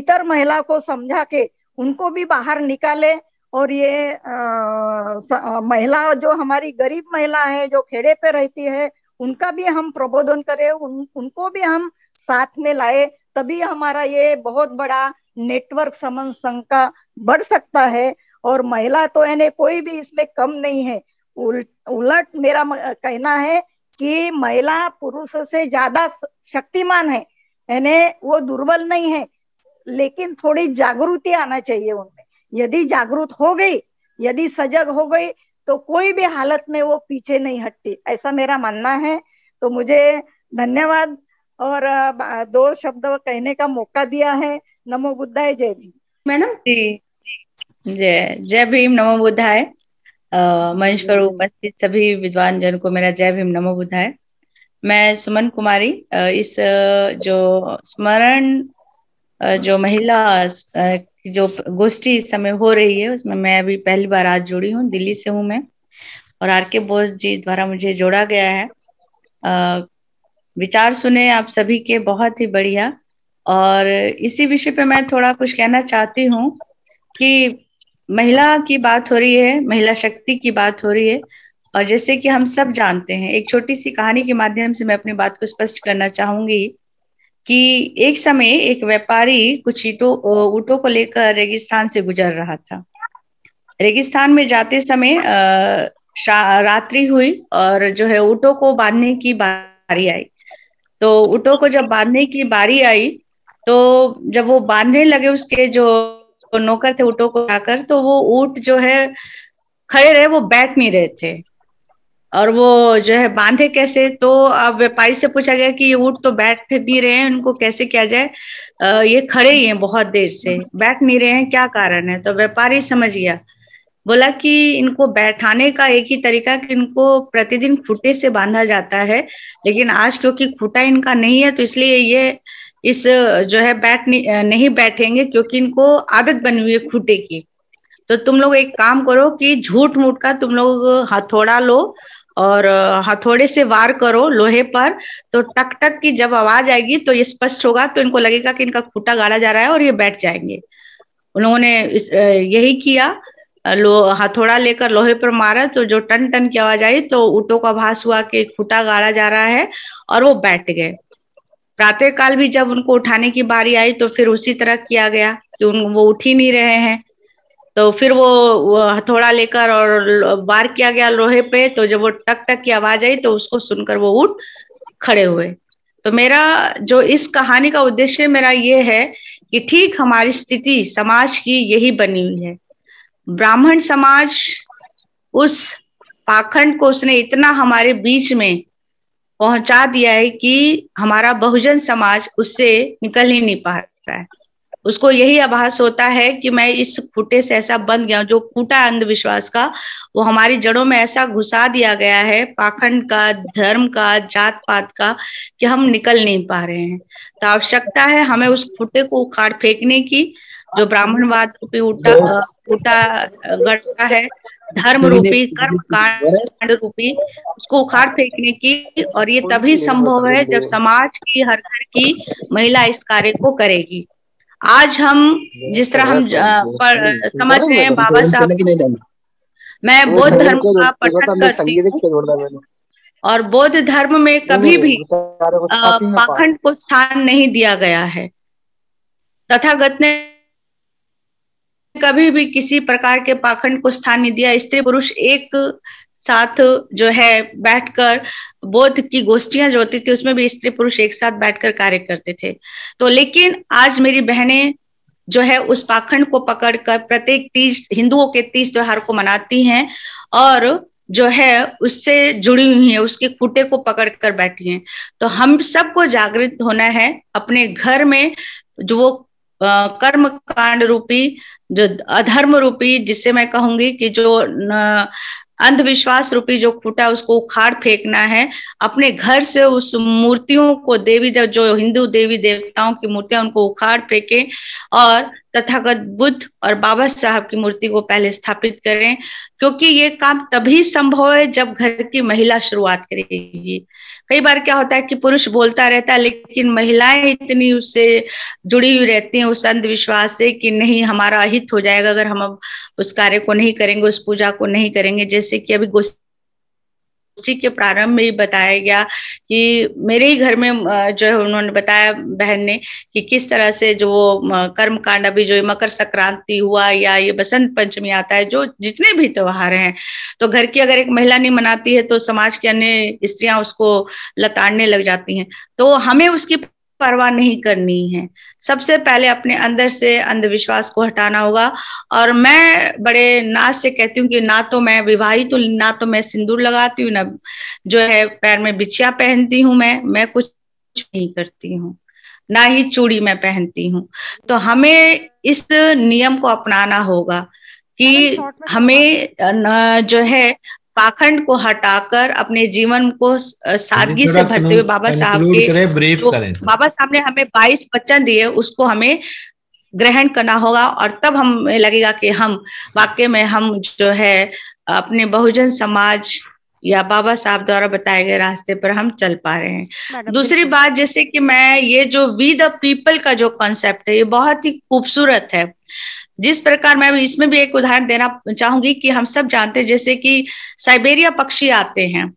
इतर महिला को समझा के उनको भी बाहर निकाले और ये आ, महिला जो हमारी गरीब महिला है जो खेड़े पे रहती है उनका भी हम प्रबोधन करें उन, उनको भी हम साथ में लाए तभी हमारा ये बहुत बड़ा नेटवर्क समन संघ का बढ़ सकता है और महिला तो यानी कोई भी इसमें कम नहीं है उल, उलट मेरा कहना है कि महिला पुरुष से ज्यादा शक्तिमान है यानी वो दुर्बल नहीं है लेकिन थोड़ी जागृति आना चाहिए उनमें यदि जागृत हो गई यदि सजग हो गई तो कोई भी हालत में वो पीछे नहीं हटती ऐसा मेरा मानना है तो मुझे धन्यवाद और दो शब्द कहने का मौका दिया है नमो बुद्धाय जय भी मैडम जी जय जय भीम नमो बुद्धाय मंच पर हम्म। उपस्थित सभी विद्वान जन को मेरा जय भीम नमो बुद्धाय मैं सुमन कुमारी इस जो स्मरण जो महिला जो गोष्ठी इस समय हो रही है उसमें मैं अभी पहली बार आज जुड़ी हूँ दिल्ली से हूँ मैं और आर के बोस जी द्वारा मुझे जोड़ा गया है विचार सुने आप सभी के बहुत ही बढ़िया और इसी विषय पे मैं थोड़ा कुछ कहना चाहती हूँ कि महिला की बात हो रही है महिला शक्ति की बात हो रही है और जैसे कि हम सब जानते हैं एक छोटी सी कहानी के माध्यम से मैं अपनी बात को स्पष्ट करना चाहूंगी कि एक समय एक व्यापारी कुछ ईटो ऊटो को लेकर रेगिस्तान से गुजर रहा था रेगिस्तान में जाते समय अः रात्रि हुई और जो है ऊँटों को बांधने की बारी आई तो ऊटो को जब बांधने की बारी आई तो जब वो बांधने लगे उसके जो नौकर थे ऊँटों को आकर तो वो ऊँट जो है खड़े रहे वो बैठ नहीं रहे थे और वो जो है बांधे कैसे तो अब व्यापारी से पूछा गया कि ये ऊँट तो बैठ नहीं रहे हैं उनको कैसे किया जाए ये खड़े ही हैं बहुत देर से बैठ नहीं रहे हैं क्या कारण है तो व्यापारी समझ गया बोला कि इनको बैठाने का एक ही तरीका कि इनको प्रतिदिन खूटे से बांधा जाता है लेकिन आज क्योंकि खूटा इनका नहीं है तो इसलिए ये इस जो है बैठ नहीं बैठेंगे क्योंकि इनको आदत बनी हुई है खूटे की तो तुम लोग एक काम करो कि झूठ मूठ का तुम लोग हथौड़ा लो और हथौड़े से वार करो लोहे पर तो टक टक की जब आवाज आएगी तो ये स्पष्ट होगा तो इनको लगेगा कि इनका खूटा गाला जा रहा है और ये बैठ जाएंगे उन्होंने यही किया लो हथौड़ा लेकर लोहे पर मारा तो जो टन टन की आवाज आई तो ऊटो का भास हुआ कि खूटा गाला जा रहा है और वो बैठ गए प्रातः काल भी जब उनको उठाने की बारी आई तो फिर उसी तरह किया गया कि उन वो उठ ही नहीं रहे हैं तो फिर वो हथौड़ा लेकर और बार किया गया लोहे पे तो जब वो टक टक की आवाज आई तो उसको सुनकर वो उठ खड़े हुए तो मेरा जो इस कहानी का उद्देश्य मेरा ये है कि ठीक हमारी स्थिति समाज की यही बनी हुई है ब्राह्मण समाज उस पाखंड को उसने इतना हमारे बीच में पहुंचा दिया है कि हमारा बहुजन समाज उससे निकल ही नहीं पा रहा है उसको यही आभास होता है कि मैं इस फूटे से ऐसा बन गया जो कूटा अंधविश्वास का वो हमारी जड़ों में ऐसा घुसा दिया गया है पाखंड का धर्म का जात पात का कि हम निकल नहीं पा रहे हैं तो आवश्यकता है हमें उस फूटे को उखाड़ फेंकने की जो ब्राह्मणवाद रूपी उल्टा उल्टा गढ़ा है धर्म रूपी कर्म कांड रूपी उसको उखाड़ फेंकने की और ये तभी संभव है जब समाज की हर घर की महिला इस कार्य को करेगी आज हम जिस तरह हम पर, तो समझ तो रहे हैं बाबा तो साहब मैं बौद्ध धर्म का पठन करती हूँ और बौद्ध धर्म में कभी भी पाखंड को स्थान नहीं दिया गया है तथागत ने कभी भी किसी प्रकार के पाखंड को स्थान नहीं दिया स्त्री पुरुष एक साथ जो है बैठकर बोध की गोष्ठियां जो होती थी उसमें भी स्त्री पुरुष एक साथ बैठकर कार्य करते थे तो लेकिन आज मेरी बहनें जो है उस पाखंड को पकड़कर प्रत्येक तीज हिंदुओं के तीज त्योहार को मनाती हैं और जो है उससे जुड़ी हुई है उसके खूटे को पकड़ कर बैठी हैं तो हम सबको जागृत होना है अपने घर में जो वो कर्म कांड रूपी जो अधर्म रूपी जिससे मैं कहूंगी कि जो अंधविश्वास रूपी जो खूटा उसको उखाड़ फेंकना है अपने घर से उस मूर्तियों को देवी देव जो हिंदू देवी देवताओं की मूर्तियां उनको उखाड़ फेंके और तथागत बुद्ध और बाबा साहब की मूर्ति को पहले स्थापित करें क्योंकि ये काम तभी संभव है जब घर की महिला शुरुआत करेगी कई बार क्या होता है कि पुरुष बोलता रहता है लेकिन महिलाएं इतनी उससे जुड़ी हुई रहती हैं उस अंधविश्वास से कि नहीं हमारा हित हो जाएगा अगर हम अब उस कार्य को नहीं करेंगे उस पूजा को नहीं करेंगे जैसे कि अभी गोष्ठी गोष्ठी के प्रारंभ में ही बताया गया कि मेरे ही घर में जो है उन्होंने बताया बहन ने कि किस तरह से जो वो कर्म कांड अभी जो मकर संक्रांति हुआ या ये बसंत पंचमी आता है जो जितने भी त्योहार हैं तो घर की अगर एक महिला नहीं मनाती है तो समाज की अन्य स्त्रियां उसको लताड़ने लग जाती हैं तो हमें उसकी परवाह नहीं करनी है सबसे पहले अपने अंदर से अंधविश्वास को हटाना होगा और मैं बड़े नाज से कहती हूँ कि ना तो मैं विवाहित हूँ ना तो मैं सिंदूर लगाती हूँ ना जो है पैर में बिछिया पहनती हूँ मैं मैं कुछ नहीं करती हूँ ना ही चूड़ी मैं पहनती हूँ तो हमें इस नियम को अपनाना होगा कि हमें जो है पाखंड को हटाकर अपने जीवन को सादगी से भरते हुए बाबा साहब के बाबा साहब ने हमें बाईस वचन दिए उसको हमें ग्रहण करना होगा और तब हमें लगेगा कि हम वाक्य में हम जो है अपने बहुजन समाज या बाबा साहब द्वारा बताए गए रास्ते पर हम चल पा रहे हैं दूसरी बात जैसे कि मैं ये जो वी द पीपल का जो कॉन्सेप्ट है ये बहुत ही खूबसूरत है जिस प्रकार मैं इसमें भी एक उदाहरण देना चाहूंगी कि हम सब जानते हैं जैसे कि साइबेरिया पक्षी आते हैं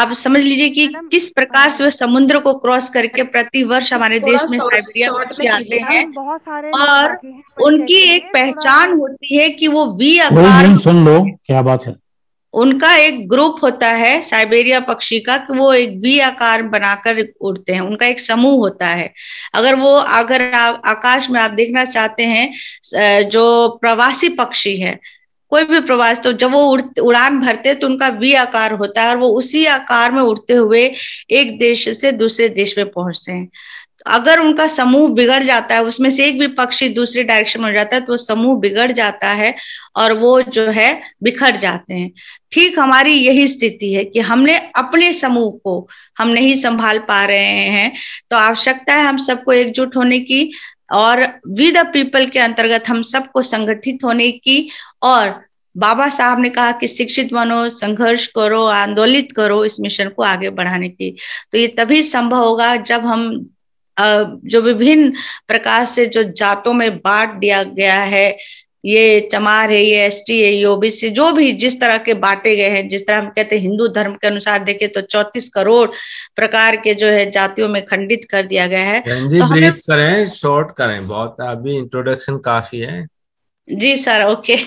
आप समझ लीजिए कि किस प्रकार से वह समुद्र को क्रॉस करके प्रति वर्ष हमारे देश में साइबेरिया पक्षी आते हैं और उनकी एक पहचान होती है कि वो वी आकार सुन लो क्या बात है उनका एक ग्रुप होता है साइबेरिया पक्षी का कि वो एक वी आकार बनाकर उड़ते हैं उनका एक समूह होता है अगर वो अगर आकाश में आप देखना चाहते हैं जो प्रवासी पक्षी है कोई भी प्रवास तो जब वो उड़ उड़ान भरते तो उनका वी आकार होता है और वो उसी आकार में उड़ते हुए एक देश से दूसरे देश में पहुंचते हैं अगर उनका समूह बिगड़ जाता है उसमें से एक भी पक्षी दूसरे डायरेक्शन में जाता है तो समूह बिगड़ जाता है और वो जो है बिखर जाते हैं ठीक हमारी यही स्थिति है कि हमने अपने समूह को हम नहीं संभाल पा रहे हैं तो आवश्यकता है हम सबको एकजुट होने की और विद अ पीपल के अंतर्गत हम सबको संगठित होने की और बाबा साहब ने कहा कि शिक्षित बनो संघर्ष करो आंदोलित करो इस मिशन को आगे बढ़ाने की तो ये तभी संभव होगा जब हम जो विभिन्न प्रकार से जो जातों में बांट दिया गया है ये चमार है ये एस टी है ये ओबीसी जो भी जिस तरह के बांटे गए हैं जिस तरह हम कहते हैं हिंदू धर्म के अनुसार देखे तो चौतीस करोड़ प्रकार के जो है जातियों में खंडित कर दिया गया है तो हमें करें शॉर्ट करें बहुत अभी इंट्रोडक्शन काफी है जी सर ओके <laughs>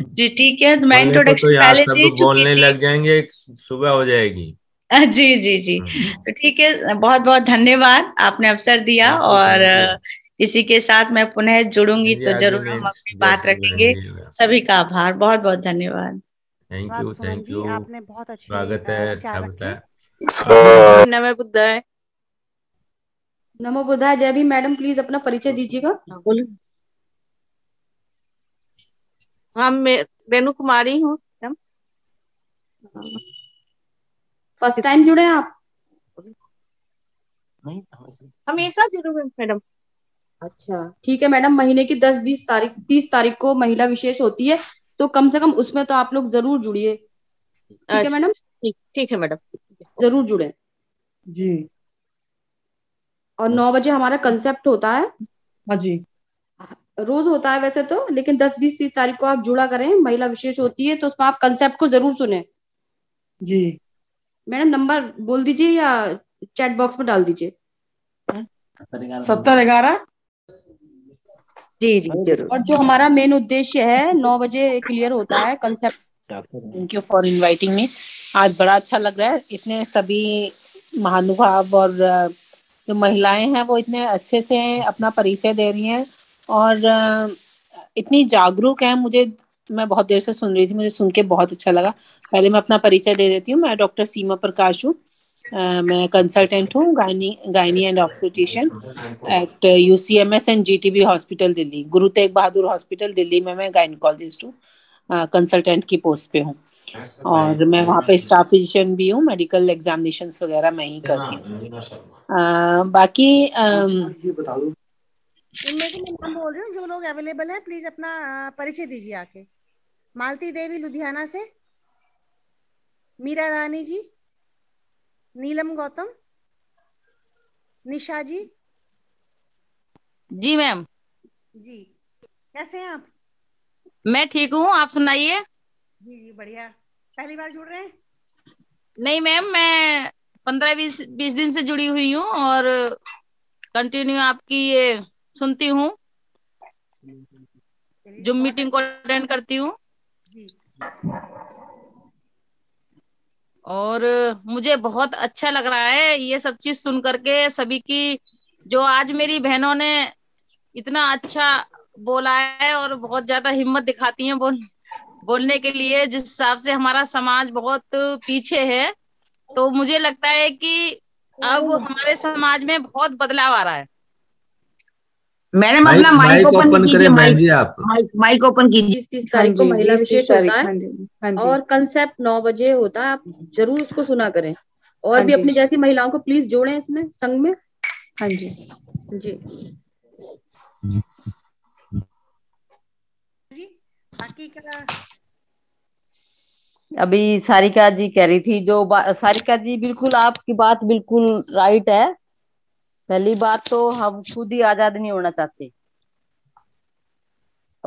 जी ठीक है तो मैं इंट्रोडक्शन तो पहले बोलने लग जाएंगे सुबह हो जाएगी <laughs> जी जी जी हम्म, हम्म। तो ठीक है बहुत बहुत धन्यवाद आपने अवसर दिया और इसी के साथ मैं पुनः जुड़ूंगी तो जरूर हम अपनी बात रखेंगे सभी का आभार बहुत बहुत धन्यवाद थैंक यू थैंक यू आपने बहुत अच्छा स्वागत है अच्छा <laughs> नमो बुद्धाय नमो बुद्धाय जय भी मैडम प्लीज अपना परिचय दीजिएगा हाँ, हाँ मैं रेणु कुमारी हूँ फर्स्ट टाइम जुड़े आप हमेशा जुड़े मैडम अच्छा ठीक है मैडम महीने की दस बीस तारीख तीस तारीख को महिला विशेष होती है तो कम से कम उसमें तो आप लोग जरूर जुड़िए ठीक है अच्छा, मैडम ठीक है मैडम जरूर जुड़े जी और नौ बजे हमारा कंसेप्ट होता है हाँ जी रोज होता है वैसे तो लेकिन दस बीस तीस तारीख को आप जुड़ा करें महिला विशेष होती है तो उसमें आप कंसेप्ट को जरूर सुने जी मैडम नंबर बोल दीजिए या चैट बॉक्स में डाल दीजिए सत्तर ग्यारह जी जी जरूर और जो हमारा मेन उद्देश्य है नौ बजे क्लियर होता है concept thank you for inviting me आज बड़ा अच्छा लग रहा है इतने सभी महानुभाव और जो महिलाएं हैं वो इतने अच्छे से अपना परिचय दे रही हैं और इतनी जागरूक हैं मुझे मैं बहुत देर से सुन रही थी मुझे सुन के बहुत अच्छा लगा पहले मैं अपना परिचय दे देती हूँ मैं डॉक्टर सीमा प्रकाश हूँ मैं कंसल्टेंट हूँ gynae gynae and obstetrician at U C M S and G T B hospital Delhi Guru Tegh Bahadur hospital Delhi में मैं गायनिकोलॉजिस्ट हूँ कंसल्टेंट की पोस्ट पे हूँ और मैं वहाँ पे स्टाफ फिजिशियन भी हूँ मेडिकल एग्जामिनेशन वगैरह मैं ही करती हूँ बाकी आ, उनमें से मैं नाम बोल रही हूँ जो लोग अवेलेबल है प्लीज अपना परिचय दीजिए आके मालती देवी लुधियाना से मीरा रानी जी नीलम गौतम निशा जी जी मैम जी कैसे हैं आप मैं ठीक हूँ आप सुनाइए जी जी बढ़िया पहली बार जुड़ रहे हैं नहीं मैम मैं पंद्रह बीस बीस दिन से जुड़ी हुई हूँ और कंटिन्यू आपकी ये सुनती हूँ जो मीटिंग को अटेंड करती हूँ और मुझे बहुत अच्छा लग रहा है ये सब चीज सुन करके सभी की जो आज मेरी बहनों ने इतना अच्छा बोला है और बहुत ज्यादा हिम्मत दिखाती हैं बोल बोलने के लिए जिस हिसाब से हमारा समाज बहुत पीछे है तो मुझे लगता है कि अब हमारे समाज में बहुत बदलाव आ रहा है मैडम अपना माइक ओपन कीजिए माइक माइक ओपन कीजिए तीस तारीख को हाँ महिला विशेष होता है हाँ हाँ और कंसेप्ट नौ बजे होता है आप जरूर उसको सुना करें और भी अपनी जैसी महिलाओं को प्लीज जोड़ें इसमें संघ में हाँ जी जी अभी सारिका जी कह रही थी जो सारिका जी बिल्कुल आपकी बात बिल्कुल राइट है पहली बात तो हम खुद ही आजाद नहीं होना चाहते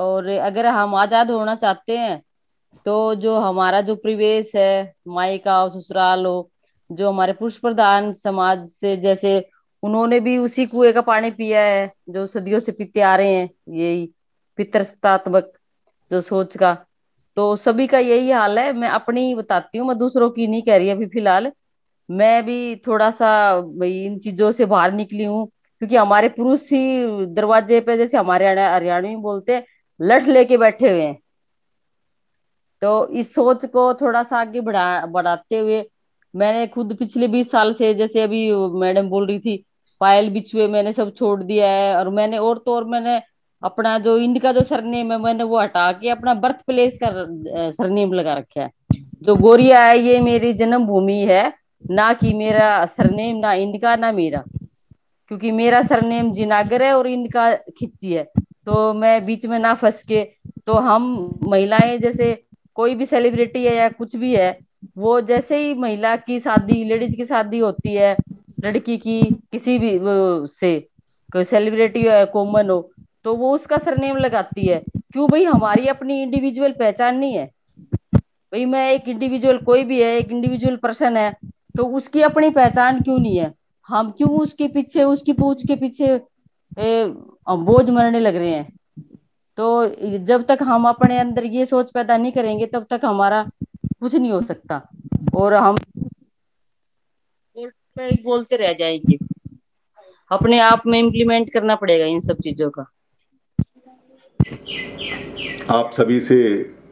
और अगर हम आजाद होना चाहते हैं तो जो हमारा जो परिवेश है माई का हो ससुराल हो जो हमारे पुरुष प्रधान समाज से जैसे उन्होंने भी उसी कुएं का पानी पिया है जो सदियों से पीते आ रहे हैं यही पितरस्तात्मक जो सोच का तो सभी का यही हाल है मैं अपनी बताती हूँ मैं दूसरों की नहीं कह रही अभी फिलहाल मैं भी थोड़ा सा इन चीजों से बाहर निकली हूँ क्योंकि हमारे पुरुष ही दरवाजे पे जैसे हमारे हरियाणवी बोलते लठ लेके बैठे हुए हैं तो इस सोच को थोड़ा सा आगे बढ़ा बढ़ाते हुए मैंने खुद पिछले बीस साल से जैसे अभी मैडम बोल रही थी पायल बिछुए मैंने सब छोड़ दिया है और मैंने और तो और मैंने अपना जो इनका जो सरनेम है मैंने वो हटा के अपना बर्थ प्लेस का सरनेम लगा रखा है जो गोरिया है ये मेरी जन्मभूमि है ना कि मेरा सरनेम ना इनका ना मेरा क्योंकि मेरा सरनेम जिनागर है और इनका खिच्ची है तो मैं बीच में ना फंस के तो हम महिलाएं जैसे कोई भी सेलिब्रिटी है या कुछ भी है वो जैसे ही महिला की शादी लेडीज की शादी होती है लड़की की किसी भी से कोई सेलिब्रिटी हो कॉमन हो तो वो उसका सरनेम लगाती है क्यों भाई हमारी अपनी इंडिविजुअल पहचान नहीं है भाई मैं एक इंडिविजुअल कोई भी है एक इंडिविजुअल पर्सन है तो उसकी अपनी पहचान क्यों नहीं है हम क्यों उसके पीछे उसकी पूछ के पीछे ए, बोझ मरने लग रहे हैं तो जब तक हम अपने अंदर ये सोच पैदा नहीं करेंगे तब तक हमारा कुछ नहीं हो सकता और हम बोलते रह जाएंगे अपने आप में इम्प्लीमेंट करना पड़ेगा इन सब चीजों का आप सभी से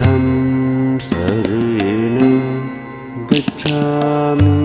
रेण गच्छामि